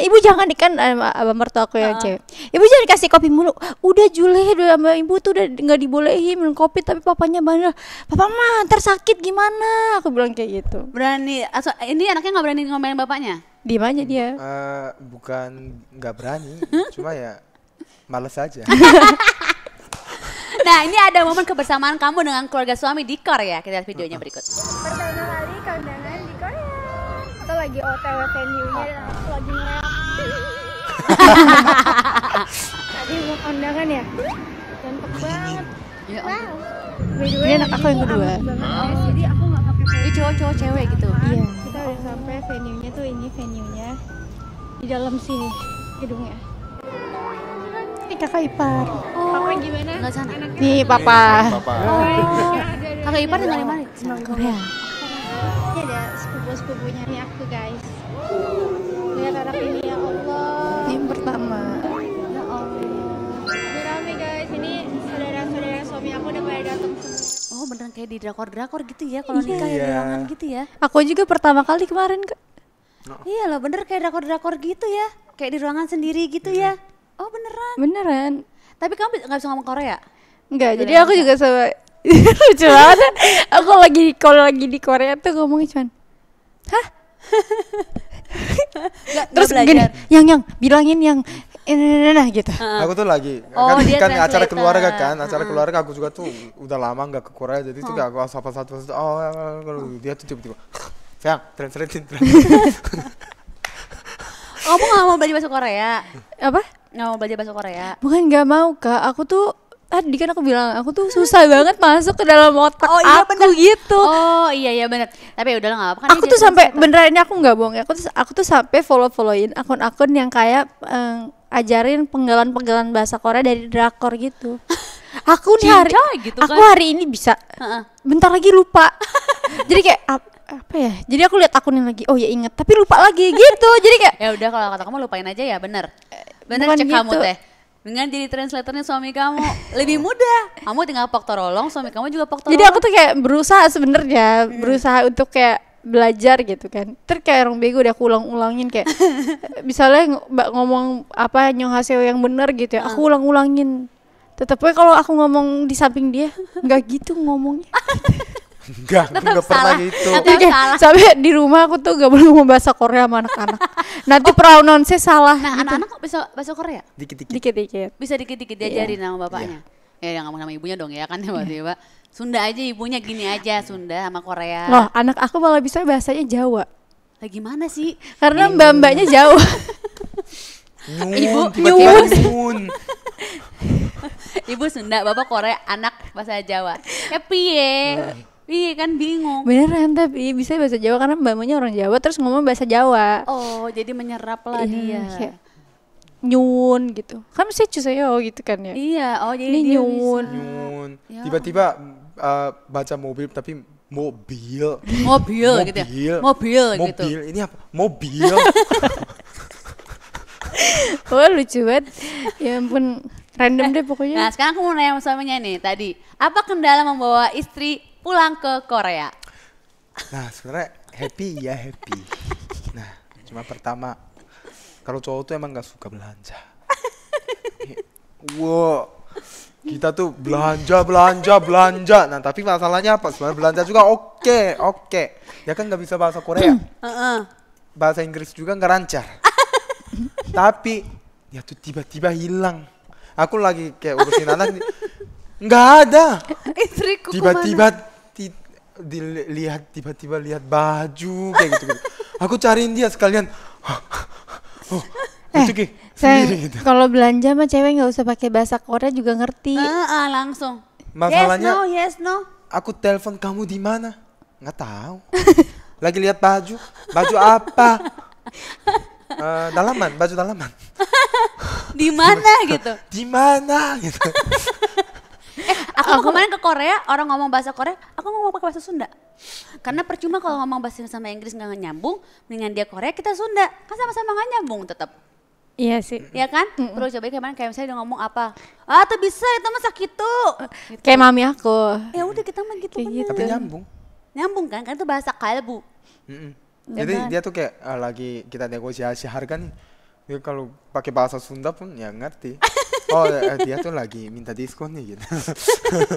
ibu jangan nih kan abang mertua aku yang uh. cewek ibu jangan dikasih kopi mulu udah Jule udah sama ibu tuh udah nggak dibolehin minum kopi tapi papanya banyak papa mah ntar sakit gimana aku bilang kayak gitu berani so, ini anaknya nggak berani ngomelin bapaknya di aja dia uh, bukan nggak berani (laughs) cuma ya males aja (laughs) Nah ini ada momen kebersamaan kamu dengan keluarga suami di Korea Kita lihat videonya berikut Pertama kali kondangan atau lagi OTW venue-nya ya, lagi ngereok. Tadi (laughs) mau kondangan ya? Cantik iya, iya. banget. Ya, wow. Ini anak aku yang kedua. Ya, oh. Jadi aku nggak pakai Ini cowok-cowok cewek gitu. Iya. iya. Kita udah sampai venue-nya tuh ini venue-nya di dalam sini gedungnya. Ini kakak ipar. Oh. Papa oh. gimana? Enggak sana. Nih, papa. Papa. Oh. Ya, kakak ipar dengan yang mana? Korea. Ini ada sepupu-sepupunya ini aku guys lihat anak ini ya Allah tim pertama ya Allah ini rame guys ini saudara-saudara suami aku udah pada datang semua Oh beneran kayak di drakor-drakor gitu ya kalau iya. nikah ya di ruangan gitu ya Aku juga pertama kali kemarin ke No. Iya loh bener kayak drakor-drakor gitu ya Kayak di ruangan sendiri gitu yeah. ya Oh beneran Beneran Tapi kamu nggak bisa ngomong Korea? Enggak, jadi aku juga sama (laughs) lucu banget aku lagi kalau lagi di Korea tuh ngomongnya cuman hah (laughs) gak, terus gak gini yang yang bilangin yang eh, nah, nah, nah, nah gitu. Aku tuh lagi oh, kan, kan, kan acara keluarga kan, acara keluarga aku juga tuh udah lama nggak ke Korea jadi uh. tuh gak aku sapa satu satu oh kalau uh. Oh, oh, oh, dia tuh tiba-tiba sayang (laughs) (laughs) translatein Kamu nggak mau belajar bahasa Korea? Apa? Nggak mau belajar bahasa Korea? Bukan nggak mau kak, aku tuh tadi kan aku bilang aku tuh susah banget masuk ke dalam otak oh, iya, aku bener. gitu oh iya iya benar tapi udah nggak apa-apa kan aku tuh sampai beneran ini aku nggak bohong ya, aku tuh aku tuh sampai follow followin akun-akun yang kayak um, ajarin penggalan-penggalan bahasa Korea dari drakor gitu (laughs) aku nih hari gitu kan? aku hari ini bisa bentar lagi lupa (laughs) jadi kayak ap, apa ya jadi aku lihat akunin lagi oh ya inget tapi lupa lagi gitu jadi kayak ya udah kalau kata kamu lupain aja ya bener eh, bener cek gitu. kamu teh dengan jadi translatornya suami kamu lebih mudah kamu tinggal pok torolong suami kamu juga pok jadi aku tuh kayak berusaha sebenarnya hmm. berusaha untuk kayak belajar gitu kan terus kayak orang bego udah aku ulang-ulangin kayak (laughs) misalnya ngomong apa nyong hasil yang bener gitu ya aku hmm. ulang-ulangin Tetapi kalau aku ngomong di samping dia nggak gitu ngomongnya (laughs) Enggak, tetap enggak salah. pernah gitu. Tetap okay. salah. Sampai di rumah aku tuh gak boleh ngomong bahasa Korea sama anak-anak. Nanti oh. pronounce salah. Nah, gitu. anak-anak bisa bahasa Korea? Dikit-dikit. Dikit-dikit. Bisa dikit-dikit diajarin yeah. sama bapaknya. Yeah. Ya, ngomong sama ibunya dong ya kan iya. tiba-tiba. Sunda aja ibunya gini aja, Sunda sama Korea. Loh, anak aku malah bisa bahasanya Jawa. Lagi mana sih? Karena hmm. mbak-mbaknya Jawa. nyun, Ibu, Ibu Sunda, bapak Korea, anak bahasa Jawa. Happy ya. Iya kan bingung. Beneran tapi bisa bahasa Jawa karena mbaknya orang Jawa terus ngomong bahasa Jawa. Oh, jadi menyerap lah iya, dia. Iya. nyun gitu. Kan mesti sayo gitu kan ya. Iya, oh jadi Ini nyun. Bisa. Nyun. Ya. Tiba-tiba uh, baca mobil tapi mobil. Mobil, mobil gitu ya. Mobil, mobil, gitu. Mobil. Ini apa? Mobil. (laughs) oh lucu banget. Ya ampun, random deh pokoknya. Nah, sekarang aku mau nanya sama suaminya nih tadi. Apa kendala membawa istri pulang ke Korea? Nah sebenarnya happy ya happy. Nah cuma pertama kalau cowok tuh emang gak suka belanja. wow kita tuh belanja belanja belanja nah tapi masalahnya apa sebenarnya belanja juga oke okay, oke okay. ya kan nggak bisa bahasa Korea bahasa Inggris juga nggak lancar tapi ya tuh tiba-tiba hilang aku lagi kayak urusin anak nggak ada istriku tiba-tiba dilihat tiba-tiba lihat baju kayak gitu, gitu. aku cariin dia sekalian oh, itu oh, eh, gitu, sendiri gitu kalau belanja mah cewek nggak usah pakai bahasa Korea juga ngerti uh, uh, langsung masalahnya yes no yes no aku telepon kamu di mana nggak tahu (laughs) lagi lihat baju baju apa uh, (laughs) dalaman baju dalaman di mana (laughs) gitu di mana gitu eh aku mau kemarin ke Korea orang ngomong bahasa Korea aku ngomong pakai bahasa Sunda karena percuma kalau ngomong bahasa sama Inggris nggak nyambung mendingan dia Korea kita Sunda kan sama-sama nggak nyambung tetap Iya sih. Iya kan? Mm -mm. Terus coba kemarin kayak misalnya udah ngomong apa? Ah, tuh bisa itu mah sakit Gitu. Kayak mami aku. Ya udah kita mah gitu, kan. Gitu. Tapi nyambung. Nyambung kan? kan itu bahasa kalbu. Mm -mm. Jadi kan? dia tuh kayak uh, lagi kita negosiasi harga nih ya kalau pakai bahasa Sunda pun ya ngerti (laughs) oh eh, dia tuh lagi minta diskon nih gitu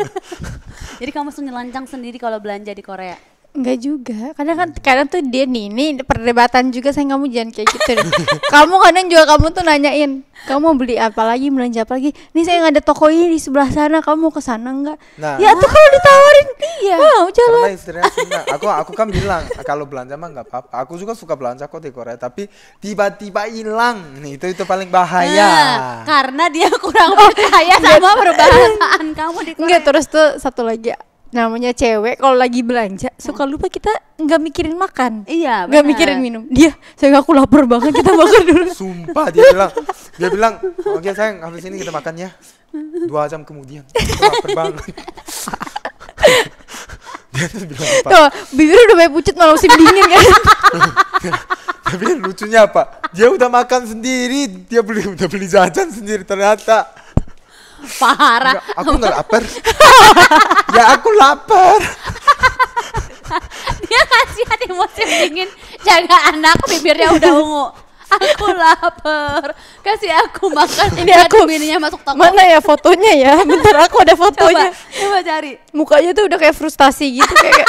(laughs) jadi kamu langsung nyelancang sendiri kalau belanja di Korea Enggak juga, kadang kan hmm. kadang tuh dia nih ini perdebatan juga saya kamu jangan kayak gitu. Deh. (laughs) kamu kadang juga kamu tuh nanyain, kamu mau beli apa lagi, belanja apa lagi? Nih saya nggak ada toko ini di sebelah sana, kamu mau ke sana enggak Nah, ya tuh kalau ditawarin iya. iya. Mau jalan. Karena istrinya senang. Aku aku kan bilang kalau belanja mah enggak apa-apa. Aku juga suka belanja kok di Korea, tapi tiba-tiba hilang. Nih itu itu paling bahaya. Nah, karena dia kurang percaya (laughs) sama iya. perbahasaan kamu di Korea. Enggak, terus tuh satu lagi namanya cewek kalau lagi belanja hmm. suka lupa kita nggak mikirin makan iya nggak mikirin minum dia saya aku lapar banget kita makan dulu sumpah dia bilang dia bilang oke oh, okay, sayang habis ini kita makan ya dua jam kemudian kita lapar banget (laughs) dia tuh bilang apa Tuh, bibir udah kayak pucet malah musim dingin kan (laughs) tapi lucunya apa dia udah makan sendiri dia beli udah beli jajan sendiri ternyata parah nggak, aku nggak lapar ya aku lapar dia ngasih hati musim dingin jaga anak bibirnya udah ungu aku lapar kasih aku makan ini aku bininya masuk toko mana ya fotonya ya (laughs) bentar aku ada fotonya coba, coba cari mukanya tuh udah kayak frustasi gitu kayak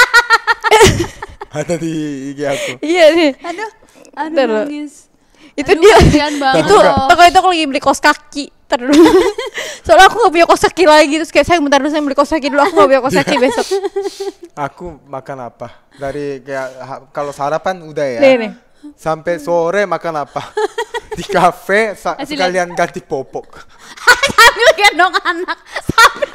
ada di IG aku iya nih aduh aduh nangis itu Aduh, dia itu toko itu aku lagi beli kos kaki terus (laughs) soalnya aku gak punya kos kaki lagi terus kayak saya bentar dulu saya beli kos kaki dulu aku gak punya kos iya. kaki besok (laughs) aku makan apa dari kayak kalau sarapan udah ya nih, sampai sore makan apa di kafe sa- sekalian ganti popok (laughs) sambil gendong anak sambil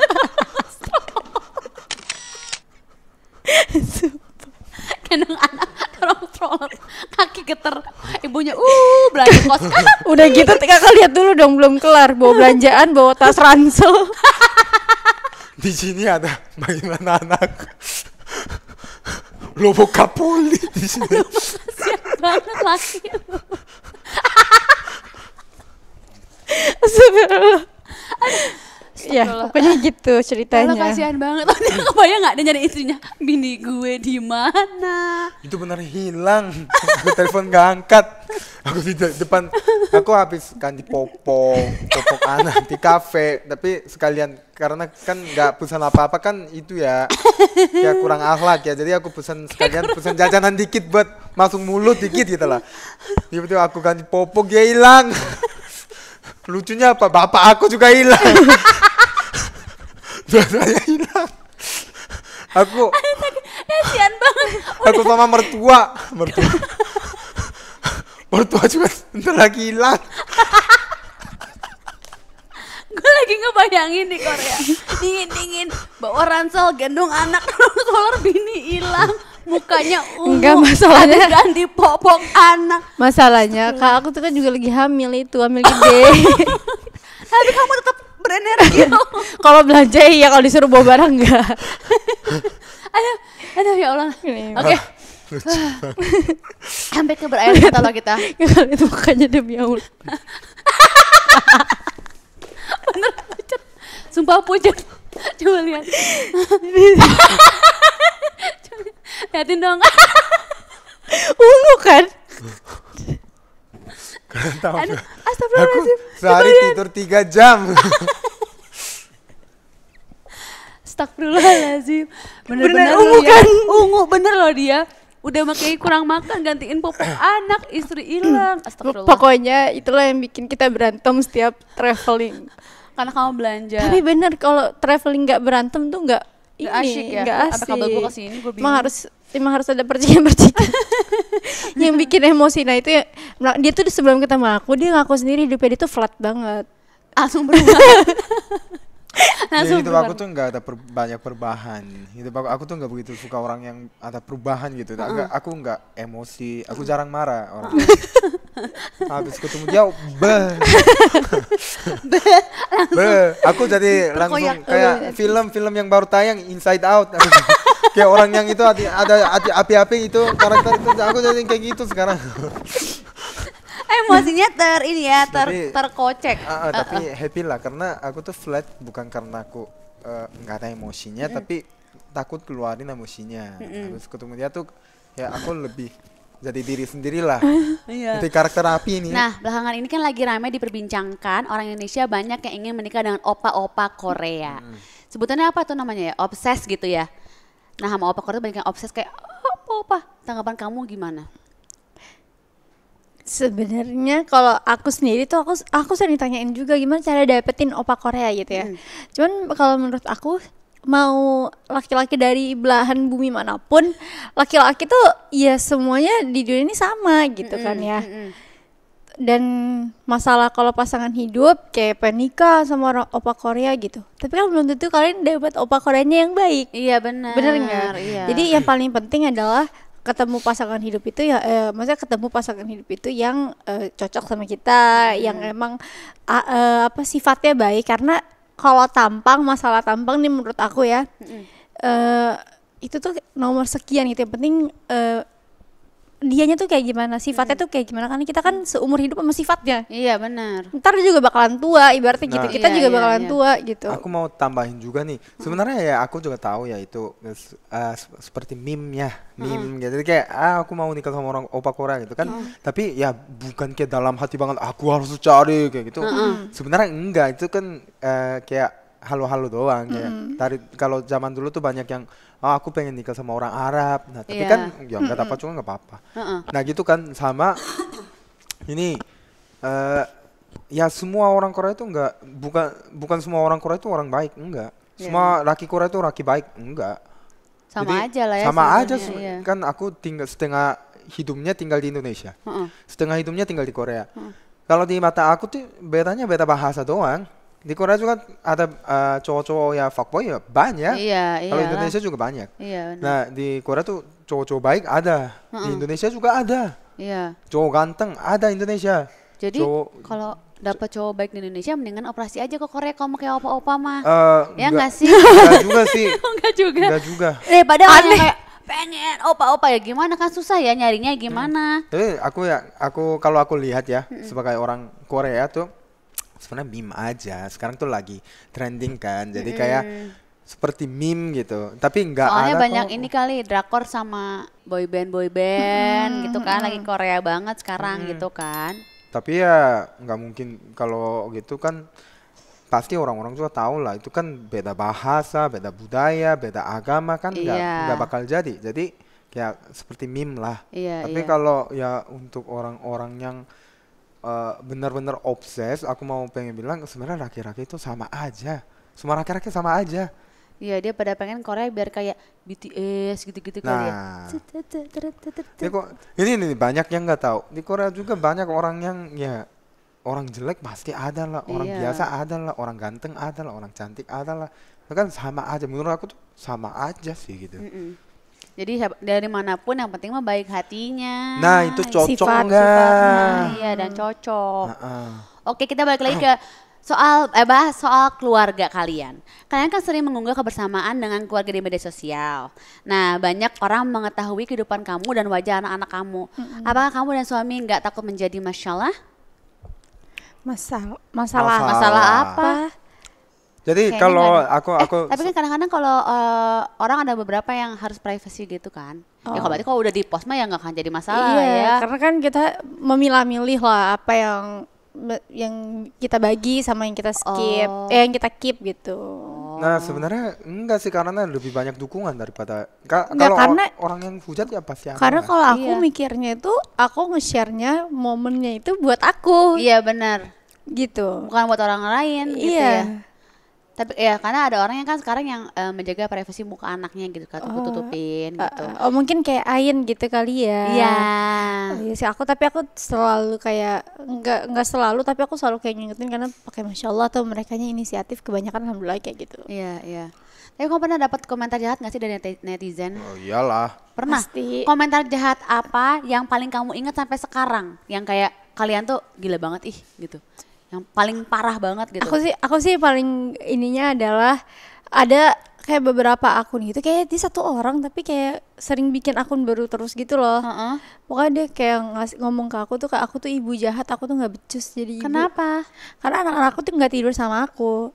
gendong anak dorong stroller kaki geter ibunya uh belanja kos (laughs) udah gitu kakak lihat dulu dong belum kelar bawa belanjaan bawa tas ransel (laughs) di sini ada mainan anak buka poli di sini. banget laki Iya, pokoknya gitu ceritanya. Lalu kasihan banget. Oh, (laughs) dia kebayang gak dia nyari istrinya? Bini gue di mana? Itu benar hilang. aku (laughs) telepon gak angkat. Aku di depan aku habis kan di popo, popok anak di kafe, tapi sekalian karena kan nggak pesan apa-apa kan itu ya ya kurang akhlak ya jadi aku pesan sekalian pesan jajanan dikit buat masuk mulut dikit gitu lah tiba-tiba aku ganti popok dia hilang (laughs) lucunya apa bapak aku juga hilang dua-duanya hilang aku (laughs) kasihan banget aku sama mertua mertua mertua juga ntar lagi hilang gue lagi ngebayangin di Korea dingin dingin bawa ransel gendong anak kolor (laughs) bini hilang mukanya ungu enggak masalahnya ganti popok anak masalahnya kak aku tuh kan juga lagi hamil itu hamil gede (laughs) tapi kamu tetap berenergi (laughs) kalau belanja ya kalau disuruh bawa barang enggak Ayo, (laughs) ayo ya allah oke ah, (laughs) sampai ke berair kita lo kita itu makanya demi allah bener pucat sumpah pucat coba lihat liatin dong ungu kan tahu Aku sehari tidur tiga jam. (laughs) Astagfirullahaladzim. Bener-bener ungu kan? Ungu bener loh dia. Udah makai kurang makan gantiin popok anak istri hilang. Hmm. Astagfirullah. Pokoknya itulah yang bikin kita berantem setiap traveling. Karena kamu belanja. Tapi bener kalau traveling nggak berantem tuh nggak ini, asyik ya. Gak asik. Apa kabar gue kesini gue bingung. Emang harus Emang harus ada percikan-percikan (laughs) yang bikin emosi nah itu ya, nah, dia tuh sebelum ketemu aku dia ngaku sendiri hidupnya dia tuh flat banget langsung berubah (laughs) Nah, hidup aku tuh nggak ada per, banyak perubahan hidup aku aku tuh nggak begitu suka orang yang ada perubahan gitu uh -uh. aku nggak emosi aku jarang marah orang (laughs) habis ketemu dia be be, be aku jadi langsung kayak film-film yang baru tayang Inside Out kayak orang yang itu hati, ada hati api-api itu karakter itu aku jadi kayak gitu sekarang eh, emosinya ter ini ya ter tapi, terkocek uh, uh, tapi uh, uh. happy lah karena aku tuh flat bukan karena aku nggak uh, ada emosinya mm. tapi takut keluarin emosinya mm -mm. habis ketemu dia tuh ya aku lebih jadi diri sendirilah. (laughs) Iya. karakter api ini. Nah, belakangan ini kan lagi ramai diperbincangkan orang Indonesia banyak yang ingin menikah dengan opa-opa Korea. Hmm. Sebutannya apa tuh namanya ya? Obses gitu ya. Nah sama opa Korea banyak yang obses kayak apa opa tanggapan kamu gimana? Sebenarnya kalau aku sendiri tuh aku aku sering ditanyain juga gimana cara dapetin opa Korea gitu ya. Hmm. Cuman kalau menurut aku mau laki-laki dari belahan bumi manapun laki-laki tuh ya semuanya di dunia ini sama gitu kan -hmm. kan ya. hmm, -hmm dan masalah kalau pasangan hidup kayak penikah sama orang opa Korea gitu tapi kan belum tentu kalian dapat opa Koreanya yang baik iya benar benar nggak iya. jadi yang paling penting adalah ketemu pasangan hidup itu ya eh, maksudnya ketemu pasangan hidup itu yang eh, cocok sama kita hmm. yang emang a, eh, apa sifatnya baik karena kalau tampang masalah tampang nih menurut aku ya hmm. eh, itu tuh nomor sekian gitu yang penting eh, dianya tuh kayak gimana sifatnya hmm. tuh kayak gimana kan kita kan hmm. seumur hidup sama sifatnya iya benar ntar juga bakalan tua ibaratnya gitu. nah, gitu kita iya, juga iya, bakalan iya. tua gitu aku mau tambahin juga nih sebenarnya ya aku juga tahu ya itu uh, seperti meme ya hmm. meme hmm. gitu Jadi kayak ah aku mau nikah sama orang opa Korea gitu kan hmm. tapi ya bukan kayak dalam hati banget aku harus cari kayak gitu hmm. sebenarnya enggak itu kan uh, kayak halo-halo doang kayak hmm. dari kalau zaman dulu tuh banyak yang oh, aku pengen nikah sama orang Arab nah tapi yeah. kan ya nggak dapat cuma nggak apa-apa uh -uh. nah gitu kan sama ini uh, ya semua orang Korea itu nggak bukan bukan semua orang Korea itu orang baik enggak yeah. semua laki Korea itu laki baik enggak sama Jadi, aja lah ya sama aja iya. kan aku tinggal setengah hidupnya tinggal di Indonesia uh -uh. setengah hidupnya tinggal di Korea uh -uh. kalau di mata aku tuh bedanya beda bahasa doang di Korea juga ada uh, cowok-cowok ya fuckboy ya banyak. Iya, iya. Kalau Indonesia juga banyak. Iya. Benar. Nah di Korea tuh cowok-cowok baik ada, mm -mm. di Indonesia juga ada. Iya. Cowok ganteng ada Indonesia. Jadi kalau dapat cowok baik di Indonesia mendingan operasi aja ke Korea kamu kayak opa-opa mah. Uh, ya enggak, sih? Enggak juga (laughs) sih. enggak juga. Enggak juga. Eh padahal Aneh. kayak pengen opa-opa ya gimana kan susah ya nyarinya gimana. Hmm. Tapi aku ya aku kalau aku lihat ya hmm. sebagai orang Korea tuh sebenarnya meme aja sekarang tuh lagi trending kan jadi kayak seperti meme gitu tapi nggak soalnya ada banyak kok. ini kali drakor sama boyband boyband hmm, gitu kan lagi Korea banget sekarang gitu kan tapi ya nggak mungkin kalau gitu kan pasti orang-orang juga tahu lah itu kan beda bahasa beda budaya beda agama kan nggak iya. nggak bakal jadi jadi kayak seperti meme lah iya, tapi iya. kalau ya untuk orang-orang yang uh, benar-benar obses aku mau pengen bilang sebenarnya laki-laki itu sama aja semua laki-laki sama aja Iya dia pada pengen Korea biar kayak BTS gitu-gitu ya. nah, ya. Ini ini, ini banyak yang nggak tahu di Korea juga banyak orang yang ya orang jelek pasti ada lah, orang iya. biasa ada lah, orang ganteng ada lah, orang cantik ada lah. Kan sama aja menurut aku tuh sama aja sih gitu. Mm -mm jadi dari manapun yang penting mah baik hatinya. Nah itu cocok sifat, enggak? Nah, iya dan hmm. cocok. Uh -uh. Oke kita balik lagi ke soal eh bah soal keluarga kalian. Kalian kan sering mengunggah kebersamaan dengan keluarga di media sosial. Nah, banyak orang mengetahui kehidupan kamu dan wajah anak-anak kamu. Apakah kamu dan suami nggak takut menjadi masalah? masalah masalah masalah apa? Jadi Kayaknya kalau ada. aku eh, aku tapi kan kadang-kadang kalau uh, orang ada beberapa yang harus privacy gitu kan. Ya oh. Ya kalau berarti kalau udah di pos mah ya nggak akan jadi masalah iya, ya. Karena kan kita memilah-milih lah apa yang yang kita bagi sama yang kita skip, oh. eh yang kita keep gitu. Oh. Nah sebenarnya enggak sih karena lebih banyak dukungan daripada ka, kalau karena, orang yang hujat ya pasti aman. Karena kalau aku iya. mikirnya itu aku nge-share-nya momennya itu buat aku. Iya benar. Gitu. Bukan buat orang lain gitu iya. gitu ya tapi ya karena ada orang yang kan sekarang yang uh, menjaga privasi muka anaknya gitu kan oh, tutupin eh, gitu uh, oh mungkin kayak Ain gitu kali ya iya yeah. oh, iya sih aku tapi aku selalu kayak nggak nggak selalu tapi aku selalu kayak ngingetin karena pakai masya Allah atau mereka inisiatif kebanyakan alhamdulillah kayak gitu iya yeah, iya yeah. tapi kamu pernah dapat komentar jahat nggak sih dari netizen oh iyalah pernah Pasti. komentar jahat apa yang paling kamu ingat sampai sekarang yang kayak kalian tuh gila banget ih gitu yang paling parah banget gitu. Aku sih aku sih paling ininya adalah ada kayak beberapa akun gitu kayak di satu orang tapi kayak sering bikin akun baru terus gitu loh. Uh-uh. Pokoknya dia kayak ngasih ngomong ke aku tuh kayak aku tuh ibu jahat, aku tuh nggak becus jadi ibu. Kenapa? Karena anak-anak aku tuh nggak tidur sama aku.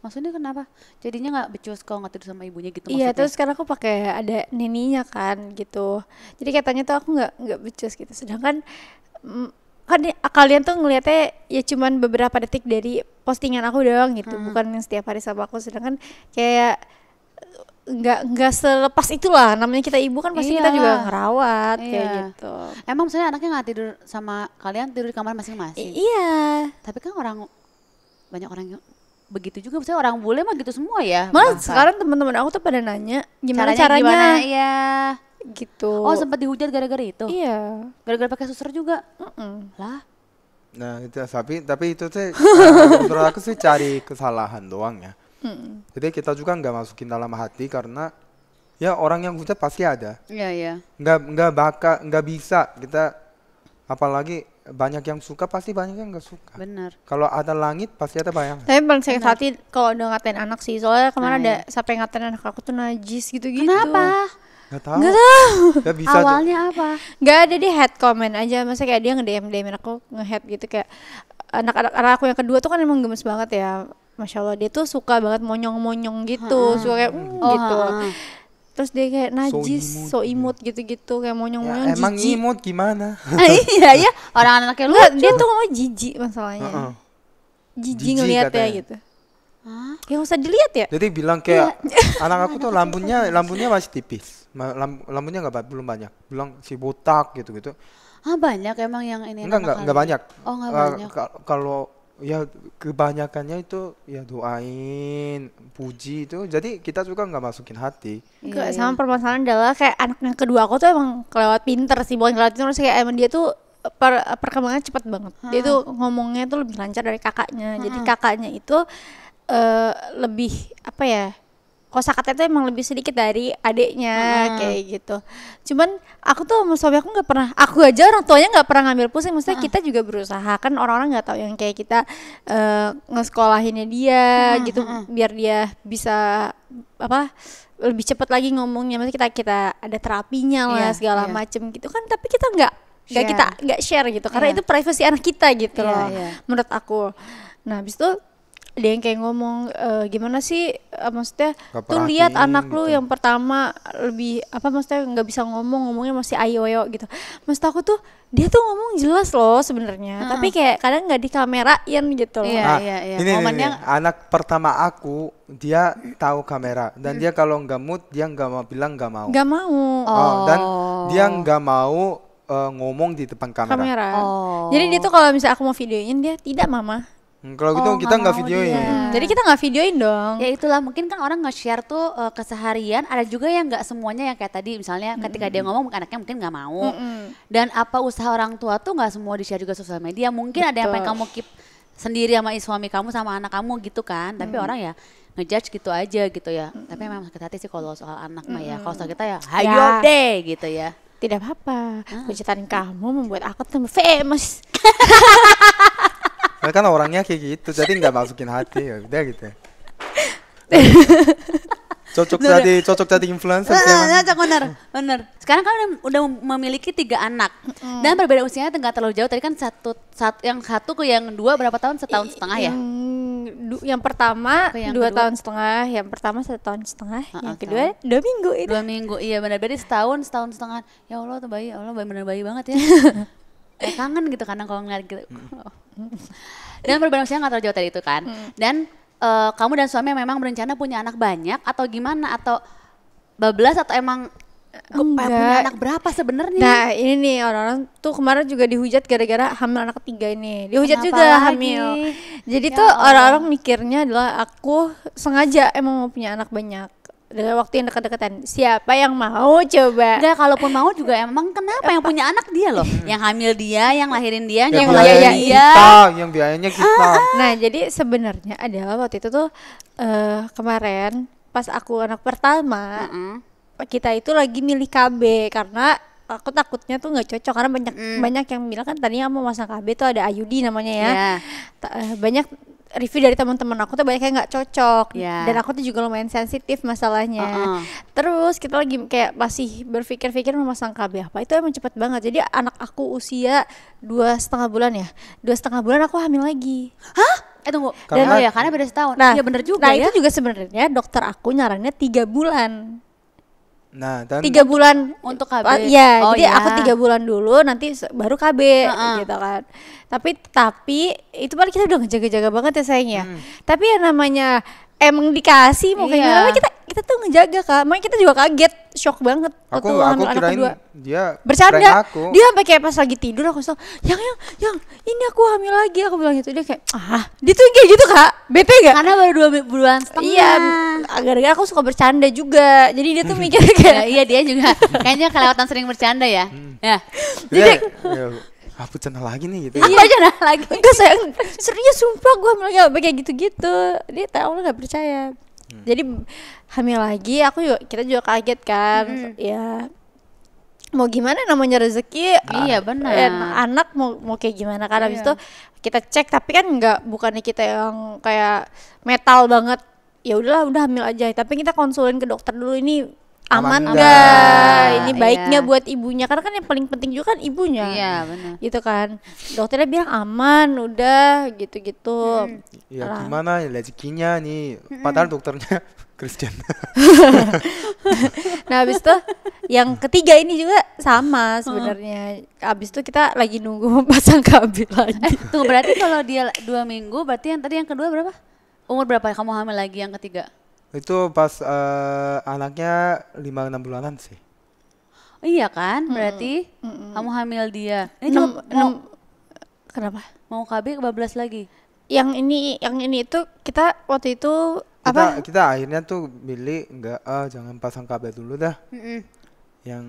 Maksudnya kenapa? Jadinya nggak becus kalau nggak tidur sama ibunya gitu Iya terus sekarang aku pakai ada neninya kan gitu. Jadi katanya tuh aku nggak nggak becus gitu. Sedangkan mm, kan ya, kalian tuh ngelihatnya ya cuman beberapa detik dari postingan aku doang gitu hmm. bukan yang setiap hari sama aku sedangkan kayak nggak nggak selepas itulah namanya kita ibu kan pasti iya. kita juga ngerawat iya. kayak gitu emang misalnya anaknya nggak tidur sama kalian tidur di kamar masing-masing iya tapi kan orang banyak orang yang begitu juga misalnya orang boleh mah gitu semua ya malah sekarang teman-teman aku tuh pada nanya gimana caranya, caranya? Gimana, ya gitu oh sempat dihujat gara-gara itu iya gara-gara pakai suster juga mm -mm. lah nah itu tapi tapi itu sih (laughs) menurut aku sih cari kesalahan doang ya mm jadi kita juga nggak masukin dalam hati karena ya orang yang hujat pasti ada iya yeah, iya yeah. nggak nggak bakal nggak bisa kita apalagi banyak yang suka pasti banyak yang nggak suka. Benar. Kalau ada langit pasti ada bayang Tapi paling sakit hati kalau udah ngatain anak sih. Soalnya kemarin nah, ada ya. sampai ngatain anak aku tuh najis gitu-gitu. Kenapa? Gak tau Gak tahu. Gak bisa. Awalnya tuh. apa? Gak ada di head comment aja. Masa kayak dia nge-DM DM aku nge-head gitu kayak anak-anak aku yang kedua tuh kan emang gemes banget ya. Masya Allah dia tuh suka banget monyong-monyong gitu, ha, suka kayak mm, oh, gitu. Ha, Terus dia kayak najis, so imut, so imut gitu-gitu kayak monyong-monyong. Ya, emang imut gimana? (laughs) Ah, iya ya, orang anaknya lu dia tuh ngomong jijik masalahnya. Uh Jijik ngeliatnya gitu. Hah? Ya usah dilihat ya. Jadi bilang kayak iya. anak aku tuh lampunya lampunya masih tipis. Lamp lampunya nggak belum banyak. Bilang si botak gitu-gitu. Ah banyak emang yang ini. Enggak enggak enggak banyak. Oh enggak uh, eh, banyak. Kalau ya kebanyakannya itu ya doain puji itu jadi kita juga nggak masukin hati Gak, iya, iya. sama permasalahan adalah kayak anaknya kedua aku tuh emang kelewat pinter sih bukan kelewat pinter kayak emang dia tuh per, perkembangan cepat banget hmm. dia tuh ngomongnya tuh lebih lancar dari kakaknya hmm. jadi kakaknya itu uh, lebih apa ya kosakata itu emang lebih sedikit dari adiknya hmm. kayak gitu cuman aku tuh sama suami aku nggak pernah aku aja orang tuanya nggak pernah ngambil pusing maksudnya hmm. kita juga berusaha kan orang-orang nggak -orang tahu yang kayak kita uh, eh, ngeskolahinnya dia hmm. gitu hmm. biar dia bisa apa lebih cepat lagi ngomongnya maksudnya kita kita ada terapinya lah yeah, segala yeah. macem gitu kan tapi kita nggak nggak kita nggak share gitu karena yeah. itu privasi anak kita gitu yeah, loh yeah. menurut aku nah habis itu dia yang kayak ngomong e, gimana sih eh, maksudnya tuh lihat anak gitu. yang pertama lebih apa maksudnya nggak bisa ngomong ngomongnya masih ayo-ayo gitu maksud aku tuh dia tuh ngomong jelas loh sebenarnya -huh. tapi kayak kadang nggak di kamerain gitu loh iya, nah, iya, iya. ini, ini, yang... anak pertama aku dia tahu kamera dan dia kalau nggak mood dia nggak mau bilang nggak mau nggak mau oh. Oh, dan dia nggak mau uh, ngomong di depan kamera. kamera. Oh. Jadi dia tuh kalau misalnya aku mau videoin dia tidak mama. Kalau gitu oh, kita nggak videoin. Dia. Jadi kita nggak videoin dong. Ya itulah mungkin kan orang nge-share tuh uh, keseharian. Ada juga yang nggak semuanya yang kayak tadi misalnya mm -hmm. ketika dia ngomong anaknya mungkin nggak mau. Mm -hmm. Dan apa usaha orang tua tuh nggak semua di-share juga sosial media. Mungkin Betul. ada yang pengen kamu keep sendiri sama suami kamu sama anak kamu gitu kan. Tapi mm -hmm. orang ya ngejudge gitu aja gitu ya. Mm -hmm. Tapi memang sakit hati sih kalau soal anak mm -hmm. mah ya. Kalau soal kita ya, hayo ya. deh gitu ya. Tidak apa-apa. Ah. kamu membuat aku tambah famous. (laughs) kan orangnya kayak gitu jadi nggak masukin hati ya udah gitu ya. cocok jadi cocok jadi influencer bener, cocok bener benar. sekarang kan udah memiliki tiga anak mm. dan perbedaan usianya tidak terlalu jauh tadi kan satu satu yang satu ke yang dua berapa tahun setahun I, setengah ya du, yang pertama yang dua kedua. tahun setengah, yang pertama satu tahun setengah, uh, yang kedua kan? dua minggu itu. Dua minggu, iya benar berarti setahun setahun setengah. Ya Allah tuh bayi, ya Allah bayi benar bayi banget ya. (laughs) kayak eh, kangen gitu kadang kalau ngeliat gitu. Hmm. (laughs) dan perbedaan usia nggak terlalu jauh tadi itu kan. Hmm. Dan uh, kamu dan suami memang berencana punya anak banyak atau gimana atau bablas atau emang eh, Enggak. punya anak berapa sebenarnya? Nah ini nih orang-orang tuh kemarin juga dihujat gara-gara hamil anak ketiga ini Dihujat Kenapa juga lagi? hamil Jadi ya tuh orang-orang mikirnya adalah aku sengaja emang mau punya anak banyak dengan waktu yang dekat-dekatan. Siapa yang mau coba? Enggak, kalaupun mau juga emang kenapa yang punya anak dia loh, hmm. yang hamil dia, yang lahirin dia, yang, yang biayanya dia. kita, yang biayanya kita. Ah, ah. Nah, jadi sebenarnya adalah waktu itu tuh uh, kemarin pas aku anak pertama, mm -hmm. kita itu lagi milih KB karena aku takutnya tuh nggak cocok karena banyak mm. banyak yang bilang kan tadinya mau masang KB tuh ada Ayudi namanya ya. Yeah. Iya. uh, banyak review dari teman-teman aku tuh banyak yang nggak cocok yeah. dan aku tuh juga lumayan sensitif masalahnya uh -uh. terus kita lagi kayak masih berpikir-pikir memasang KB apa itu emang cepet banget jadi anak aku usia dua setengah bulan ya dua setengah bulan aku hamil lagi hah Eh tunggu, karena, dan oh ya karena beda setahun. Nah, iya bener juga nah, ya. itu juga sebenarnya dokter aku nyarannya tiga bulan. Nah, dan tiga bulan untuk ah, KB. Oh, iya, oh, jadi iya. aku tiga bulan dulu, nanti baru KB uh -uh. gitu kan. Tapi tapi itu paling kita udah ngejaga-jaga banget ya sayangnya. Hmm. Tapi yang namanya emang dikasih mungkin kayak iya. kita kita tuh ngejaga kak makanya kita juga kaget shock banget aku waktu aku anak kedua dia bercanda aku. dia sampai kayak pas lagi tidur aku bilang yang yang yang ini aku hamil lagi aku bilang gitu dia kayak ah dia tuh kayak gitu kak bete gak karena baru dua bulan setengah iya agar gara aku suka bercanda juga jadi dia tuh mikir (laughs) kayak ya, iya dia juga kayaknya kelewatan sering bercanda ya hmm. ya jadi ya, apa cendal lagi nih gitu apa iya. cendal lagi enggak sayang. serius sumpah gue melihat, kayak gitu-gitu dia tahu nggak percaya hmm. jadi hamil lagi aku juga kita juga kaget kan hmm. ya mau gimana namanya rezeki iya eh, benar uh, anak mau mau kayak gimana kan habis iya. itu kita cek tapi kan nggak bukannya kita yang kayak metal banget ya udahlah udah hamil aja tapi kita konsulin ke dokter dulu ini aman enggak ini iya. baiknya iya. buat ibunya karena kan yang paling penting juga kan ibunya iya benar gitu kan dokternya bilang aman udah gitu gitu hmm. Iya, ya Alah. gimana rezekinya nih hmm. padahal dokternya (laughs) Christian (laughs) nah abis tuh, yang ketiga ini juga sama hmm. sebenarnya Abis tuh kita lagi nunggu (laughs) pasang kabel lagi eh, tuh berarti kalau dia dua minggu berarti yang tadi yang kedua berapa umur berapa kamu hamil lagi yang ketiga itu pas uh, anaknya lima enam bulanan sih. Oh, iya kan? Berarti kamu hamil dia. Ini cuma mau, Kenapa? mau KB bablas lagi. Yang ini yang ini itu kita waktu itu Kita apa? kita akhirnya tuh milih enggak ah jangan pasang kb dulu dah. Yang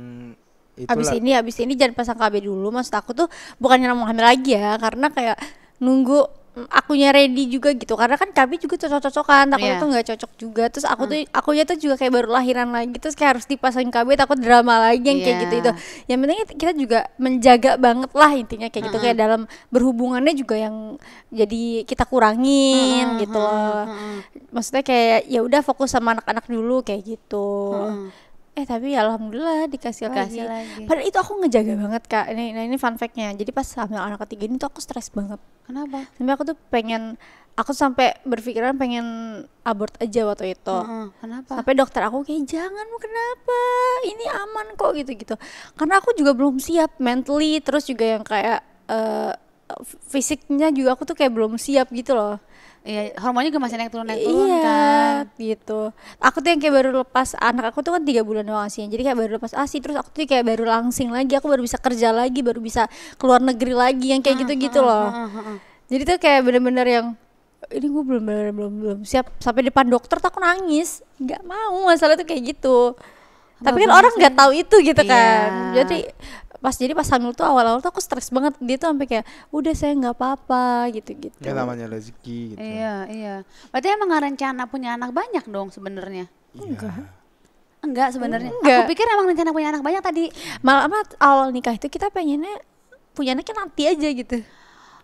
itulah. Abis ini abis ini jangan pasang KB dulu. Maksud aku tuh bukannya mau hamil lagi ya, karena kayak nunggu Mm, akunya ready juga gitu karena kan kami juga cocok-cocokan takutnya yeah. tuh nggak cocok juga terus aku hmm. tuh akunya tuh juga kayak baru lahiran lagi terus kayak harus dipasangin KB takut drama lagi yang yeah. kayak iya. gitu itu yang penting kita juga menjaga banget lah intinya kayak hmm. gitu kayak dalam berhubungannya juga yang jadi kita kurangin hmm. gitu hmm. maksudnya kayak ya udah fokus sama anak-anak dulu kayak gitu hmm eh tapi ya alhamdulillah dikasih lagi. lagi. Padahal itu aku ngejaga banget kak. Ini nah ini fun factnya. Jadi pas hamil anak ketiga ini tuh aku stres banget. Kenapa? Sampai aku tuh pengen aku sampai berpikiran pengen abort aja waktu itu. Uh, kenapa? Sampai dokter aku kayak jangan kenapa? Ini aman kok gitu-gitu. Karena aku juga belum siap mentally terus juga yang kayak uh, fisiknya juga aku tuh kayak belum siap gitu loh. Iya, hormonnya juga masih naik turun naik turun iya, kan. gitu. Aku tuh yang kayak baru lepas anak aku tuh kan tiga bulan doang sih. Jadi kayak baru lepas asi ah, terus aku tuh kayak baru langsing lagi, aku baru bisa kerja lagi, baru bisa keluar negeri lagi yang kayak ah, gitu-gitu ah, loh. Jadi tuh kayak bener-bener yang ini gue belum belum belum belum siap sampai depan dokter tak aku nangis nggak mau masalah tuh kayak gitu tapi kan orang nggak tahu itu gitu iya. kan jadi pas jadi pas hamil tuh awal-awal tuh aku stres banget dia tuh sampai kayak udah saya nggak apa-apa gitu-gitu ya namanya rezeki gitu iya iya berarti emang rencana punya anak banyak dong sebenarnya iya. enggak enggak sebenarnya aku pikir emang rencana punya anak banyak tadi malah awal nikah itu kita pengennya punya anaknya nanti aja gitu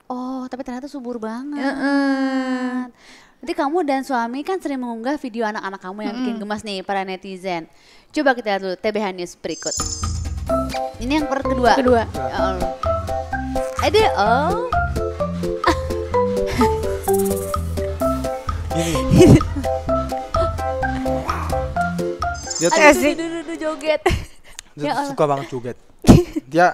oh tapi ternyata subur banget Ya, -uh. Nanti kamu dan suami kan sering mengunggah video anak-anak kamu yang bikin gemas nih para netizen. Coba kita lihat dulu TBH News berikut. Ini yang part kedua. Kedua. Ya Allah. Ada oh. Ini. Dia tuh Aduh, ya Duduk, ya. duduk, joget. Dia ya suka banget joget. Dia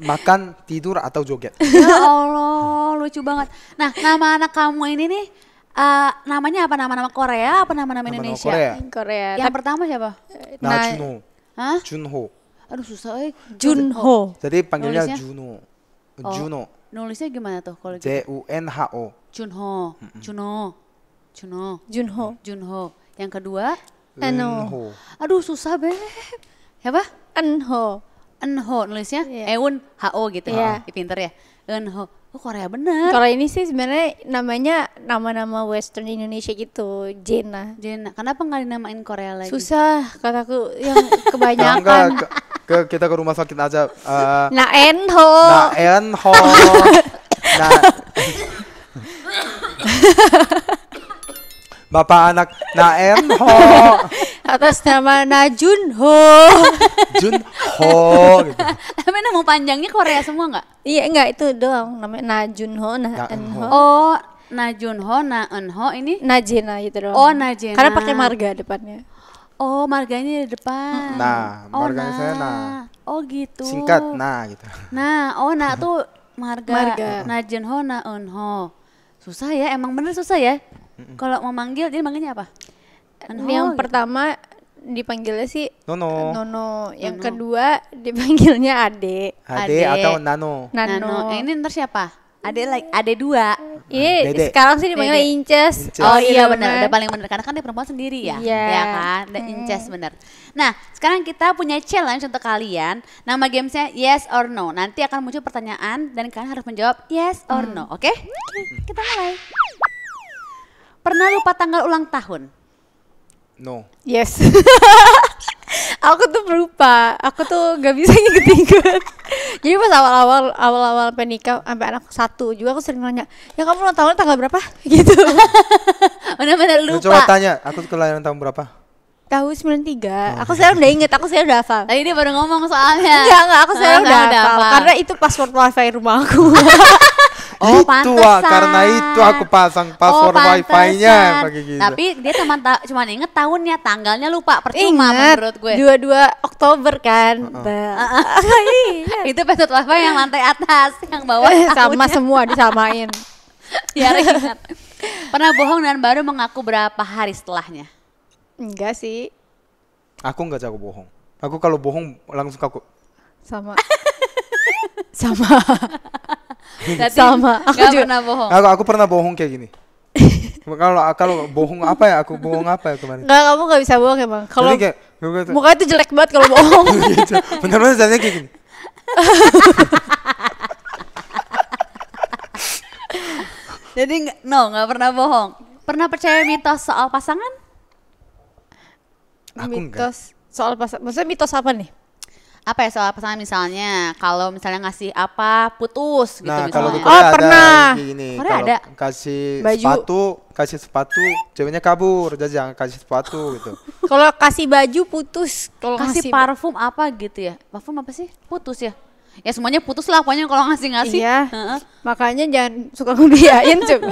makan, tidur atau joget. Ya Allah, lucu banget. Nah, nama anak kamu ini nih Uh, namanya apa nama-nama Korea apa nama-nama Indonesia? Korea. Korea. Yang pertama siapa? Nah, nah Junho. Hah? Junho aduh susah eh Junho. Jadi panggilnya Nulisnya? Juno. Oh. Juno. Nulisnya gimana tuh kalau gitu? J U N H O. Junho. Juno. Juno. Junho. Junho. Yang kedua Enho. Aduh susah beb. Siapa? Enho. Enho nulisnya yeah. Eun H O gitu. Yeah. Pinter ya. Dan oh, oh Korea bener. Korea ini sih sebenarnya namanya nama-nama Western Indonesia gitu, Jena. Jena. Kenapa nggak dinamain Korea lagi? Susah, kataku yang kebanyakan. Nah, enggak, ke, ke, kita ke rumah sakit aja. Uh, eh. na Enho. Na Enho. (laughs) na. Bapak anak Na Enho. (laughs) atas nama Najun Ho. (laughs) Jun Ho. Gitu. Tapi nama panjangnya Korea semua nggak? Iya enggak itu doang namanya Najun Ho, Naen Ho. Oh Najun Ho, Naen Ho ini? Najena gitu doang. Oh Najena. Karena pakai marga depannya. Oh marganya di depan. Nah oh, marganya nah. saya nah. Oh gitu. Singkat nah gitu. Nah oh nah tuh marga, marga. Najun Ho, Ho. Susah ya emang bener susah ya. Kalau mau manggil dia manggilnya apa? Nono, yang oh, gitu. pertama dipanggilnya sih Nono. Nono. Yang Nono. kedua dipanggilnya Ade. Ade. atau Nano. Nano. Nano. Yang ini ntar siapa? Ade like Ade dua. Ah, iya, yeah, sekarang sih dipanggil Inces. Oh iya, iya benar, udah paling benar karena kan dia perempuan sendiri ya. Iya yeah. kan, dan hmm. Inces benar. Nah, sekarang kita punya challenge untuk kalian. Nama gamesnya Yes or No. Nanti akan muncul pertanyaan dan kalian harus menjawab Yes or hmm. No, oke? Okay? Kita mulai. Pernah lupa tanggal ulang tahun? No. Yes. (laughs) aku tuh berupa, aku tuh gak bisa inget-inget. (laughs) Jadi pas awal-awal awal-awal penikah sampai anak satu juga aku sering nanya, ya kamu ulang tahun tanggal berapa? (laughs) Gitu. Benar-benar lupa. Coba tanya, aku kelahiran tahun berapa? tahu 93 oh. aku iya. sekarang udah inget aku sekarang udah hafal tadi dia baru ngomong soalnya enggak enggak aku sekarang udah, udah karena itu password wifi rumah aku Oh, itu pantesan. karena itu aku pasang oh, password oh, wifi-nya gitu. Tapi dia teman ta cuma inget tahunnya, tanggalnya lupa percuma inget, menurut gue. 22 Oktober kan. Uh -uh. (laughs) itu password wifi yang lantai atas, yang bawah eh, sama semua disamain. (laughs) ya ingat. Pernah bohong dan baru mengaku berapa hari setelahnya? Enggak sih. Aku enggak jago bohong. Aku kalau bohong langsung kaku. Sama. (laughs) sama sama. Aku juga pernah bohong. Aku aku pernah bohong kayak gini. (laughs) kalau kalau bohong apa ya aku bohong apa ya kemarin nggak kamu nggak bisa bohong emang kalau muka itu jelek banget kalau bohong benar (laughs) iya, iya. bener jadinya kayak gini (laughs) jadi no nggak pernah bohong pernah percaya mitos soal pasangan aku mitos enggak. soal pasangan maksudnya mitos apa nih apa ya soal pasangan misalnya kalau misalnya ngasih apa putus gitu nah, misalnya. Kalau oh, ada pernah. Ini. pernah ada. Kasih baju. sepatu, kasih sepatu, ceweknya kabur, jadi jangan kasih sepatu gitu. (laughs) kalau kasih baju putus, kalau kasih, parfum apa gitu ya? Parfum apa sih? Putus ya? Ya semuanya putus lah pokoknya kalau ngasih-ngasih. Iya. Uh-uh. Makanya jangan suka ngebiayain coba.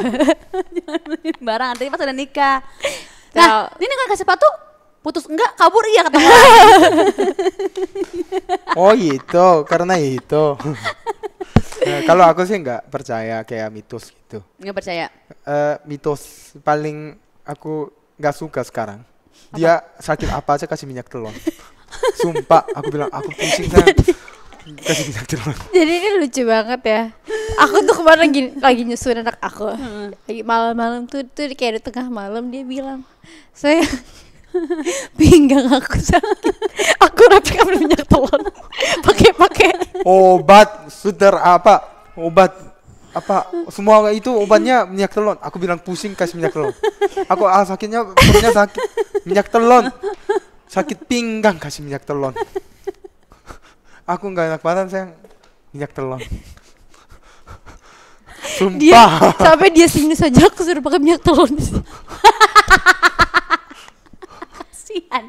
(laughs) barang nanti pas udah nikah. Nah, nah, ini kan kasih sepatu putus enggak kabur iya kata (laughs) oh itu karena itu (laughs) nah, kalau aku sih enggak percaya kayak mitos gitu enggak percaya uh, mitos paling aku nggak suka sekarang apa? dia sakit apa aja kasih minyak telon sumpah aku bilang aku pusing kan kasih minyak telon jadi ini lucu banget ya aku tuh kemarin lagi, lagi nyusun anak aku lagi malam-malam tuh tuh kayak di tengah malam dia bilang saya (laughs) pinggang aku sakit aku rapi kan minyak telon pakai pakai obat sudah apa obat apa semua itu obatnya minyak telon aku bilang pusing kasih minyak telon aku ah, sakitnya perutnya sakit minyak telon sakit pinggang kasih minyak telon aku nggak enak badan sayang minyak telon Sumpah. Dia, sampai dia sini saja aku suruh pakai minyak telon. (laughs) kasihan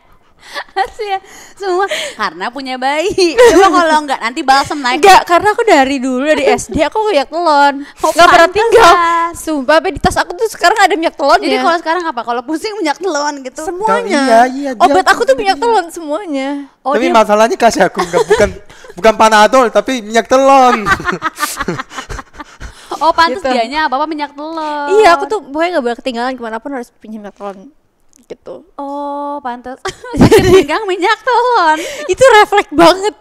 (laughs) Kasihan semua karena punya bayi. (laughs) Coba kalau enggak nanti balsem naik. Enggak, karena aku dari dulu dari SD (laughs) aku minyak telon. Enggak oh, pernah tinggal. Sumpah, apa di tas aku tuh sekarang ada minyak telon. Jadi kalau sekarang apa? Kalau pusing minyak telon gitu. Semuanya. Iya, iya, Obat aku tuh minyak telon semuanya. Oh, tapi dia... masalahnya kasih aku enggak bukan bukan panadol tapi minyak telon. oh, pantas gitu. dianya apa-apa minyak telon. Iya, aku tuh pokoknya nggak boleh ketinggalan kemana pun harus pinjam minyak telon gitu oh pantas (laughs) (laughs) pinggang minyak telon itu refleks banget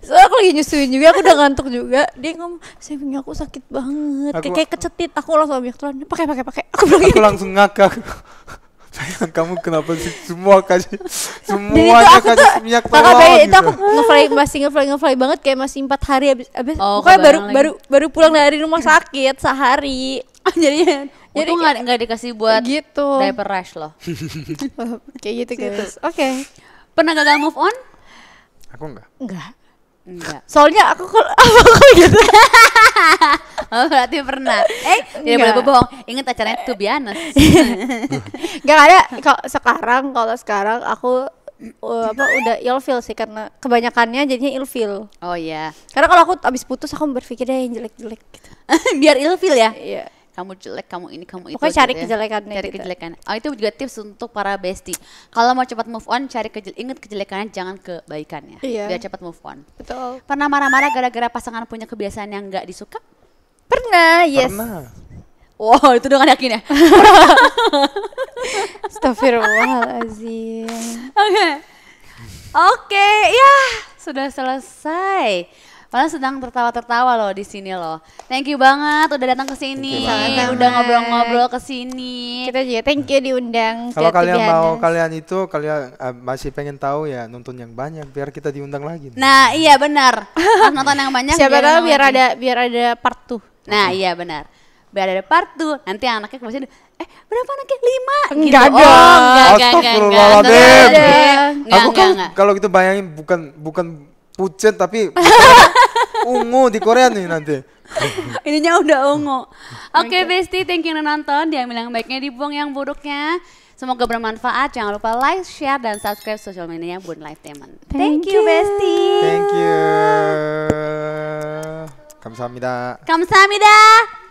soalnya aku lagi nyusuin juga aku udah ngantuk juga dia ngomong saya pinggang aku sakit banget aku, kayak, kecetit aku langsung ambil telon pakai pakai pakai aku, aku gitu. langsung ngakak (laughs) sayang kamu kenapa sih semua kasih semua kasih minyak tolong gitu. itu aku ngefly masih ngefly ngefly banget kayak masih empat hari abis abis oh, pokoknya baru lagi. baru baru pulang dari rumah sakit sehari (laughs) jadinya jadi nggak nggak dikasih buat gitu. diaper rash loh (laughs) kayak gitu guys gitu. oke okay. pernah gagal move on aku enggak enggak Enggak. Soalnya aku kalau (laughs) apa gitu. (laughs) oh, berarti pernah. Eh, tidak ya, boleh bohong. Ingat acaranya tuh biasa. (laughs) Enggak ada kalau sekarang kalau sekarang aku uh, apa udah ilfil sih karena kebanyakannya jadinya ilfil. Oh iya. Yeah. Karena kalau aku abis putus aku berpikir deh yang jelek-jelek gitu. Biar ilfil ya. Yeah kamu jelek kamu ini kamu itu pokoknya cari gitu ya. kejelekannya cari gitu. kejelekan oh, itu juga tips untuk para bestie kalau mau cepat move on cari kejel inget kejelekannya jangan kebaikannya iya. biar cepat move on betul pernah marah-marah gara-gara pasangan punya kebiasaan yang nggak disuka pernah yes pernah Wow, itu dengan yakin ya. (laughs) Astagfirullahaladzim. (laughs) Oke. Oke, okay, ya sudah selesai. Kalian sedang tertawa-tertawa loh di sini loh. Thank you banget udah datang ke sini, udah ngobrol-ngobrol ke sini. Kita juga thank you diundang. Kalau kalian mau kalian itu kalian uh, masih pengen tahu ya nonton yang banyak biar kita diundang lagi. Nih. Nah, iya benar. nonton yang banyak Siapa tahu biar ada biar ada part tuh. Nah, iya benar biar ada part 2 nanti anaknya kemudian eh berapa anaknya lima gitu. enggak gitu. dong oh, enggak enggak enggak kalau gitu bayangin bukan bukan pucet tapi (laughs) ungu di Korea nih nanti. (laughs) Ininya udah ungu. (laughs) Oke okay, Besti, thank you udah nonton. dia bilang baiknya, dibuang yang buruknya. Semoga bermanfaat. Jangan lupa like, share, dan subscribe sosial medianya Bun live Thank, Thank you, Besti. Thank you. Kamsahamnida. Kamsahamnida.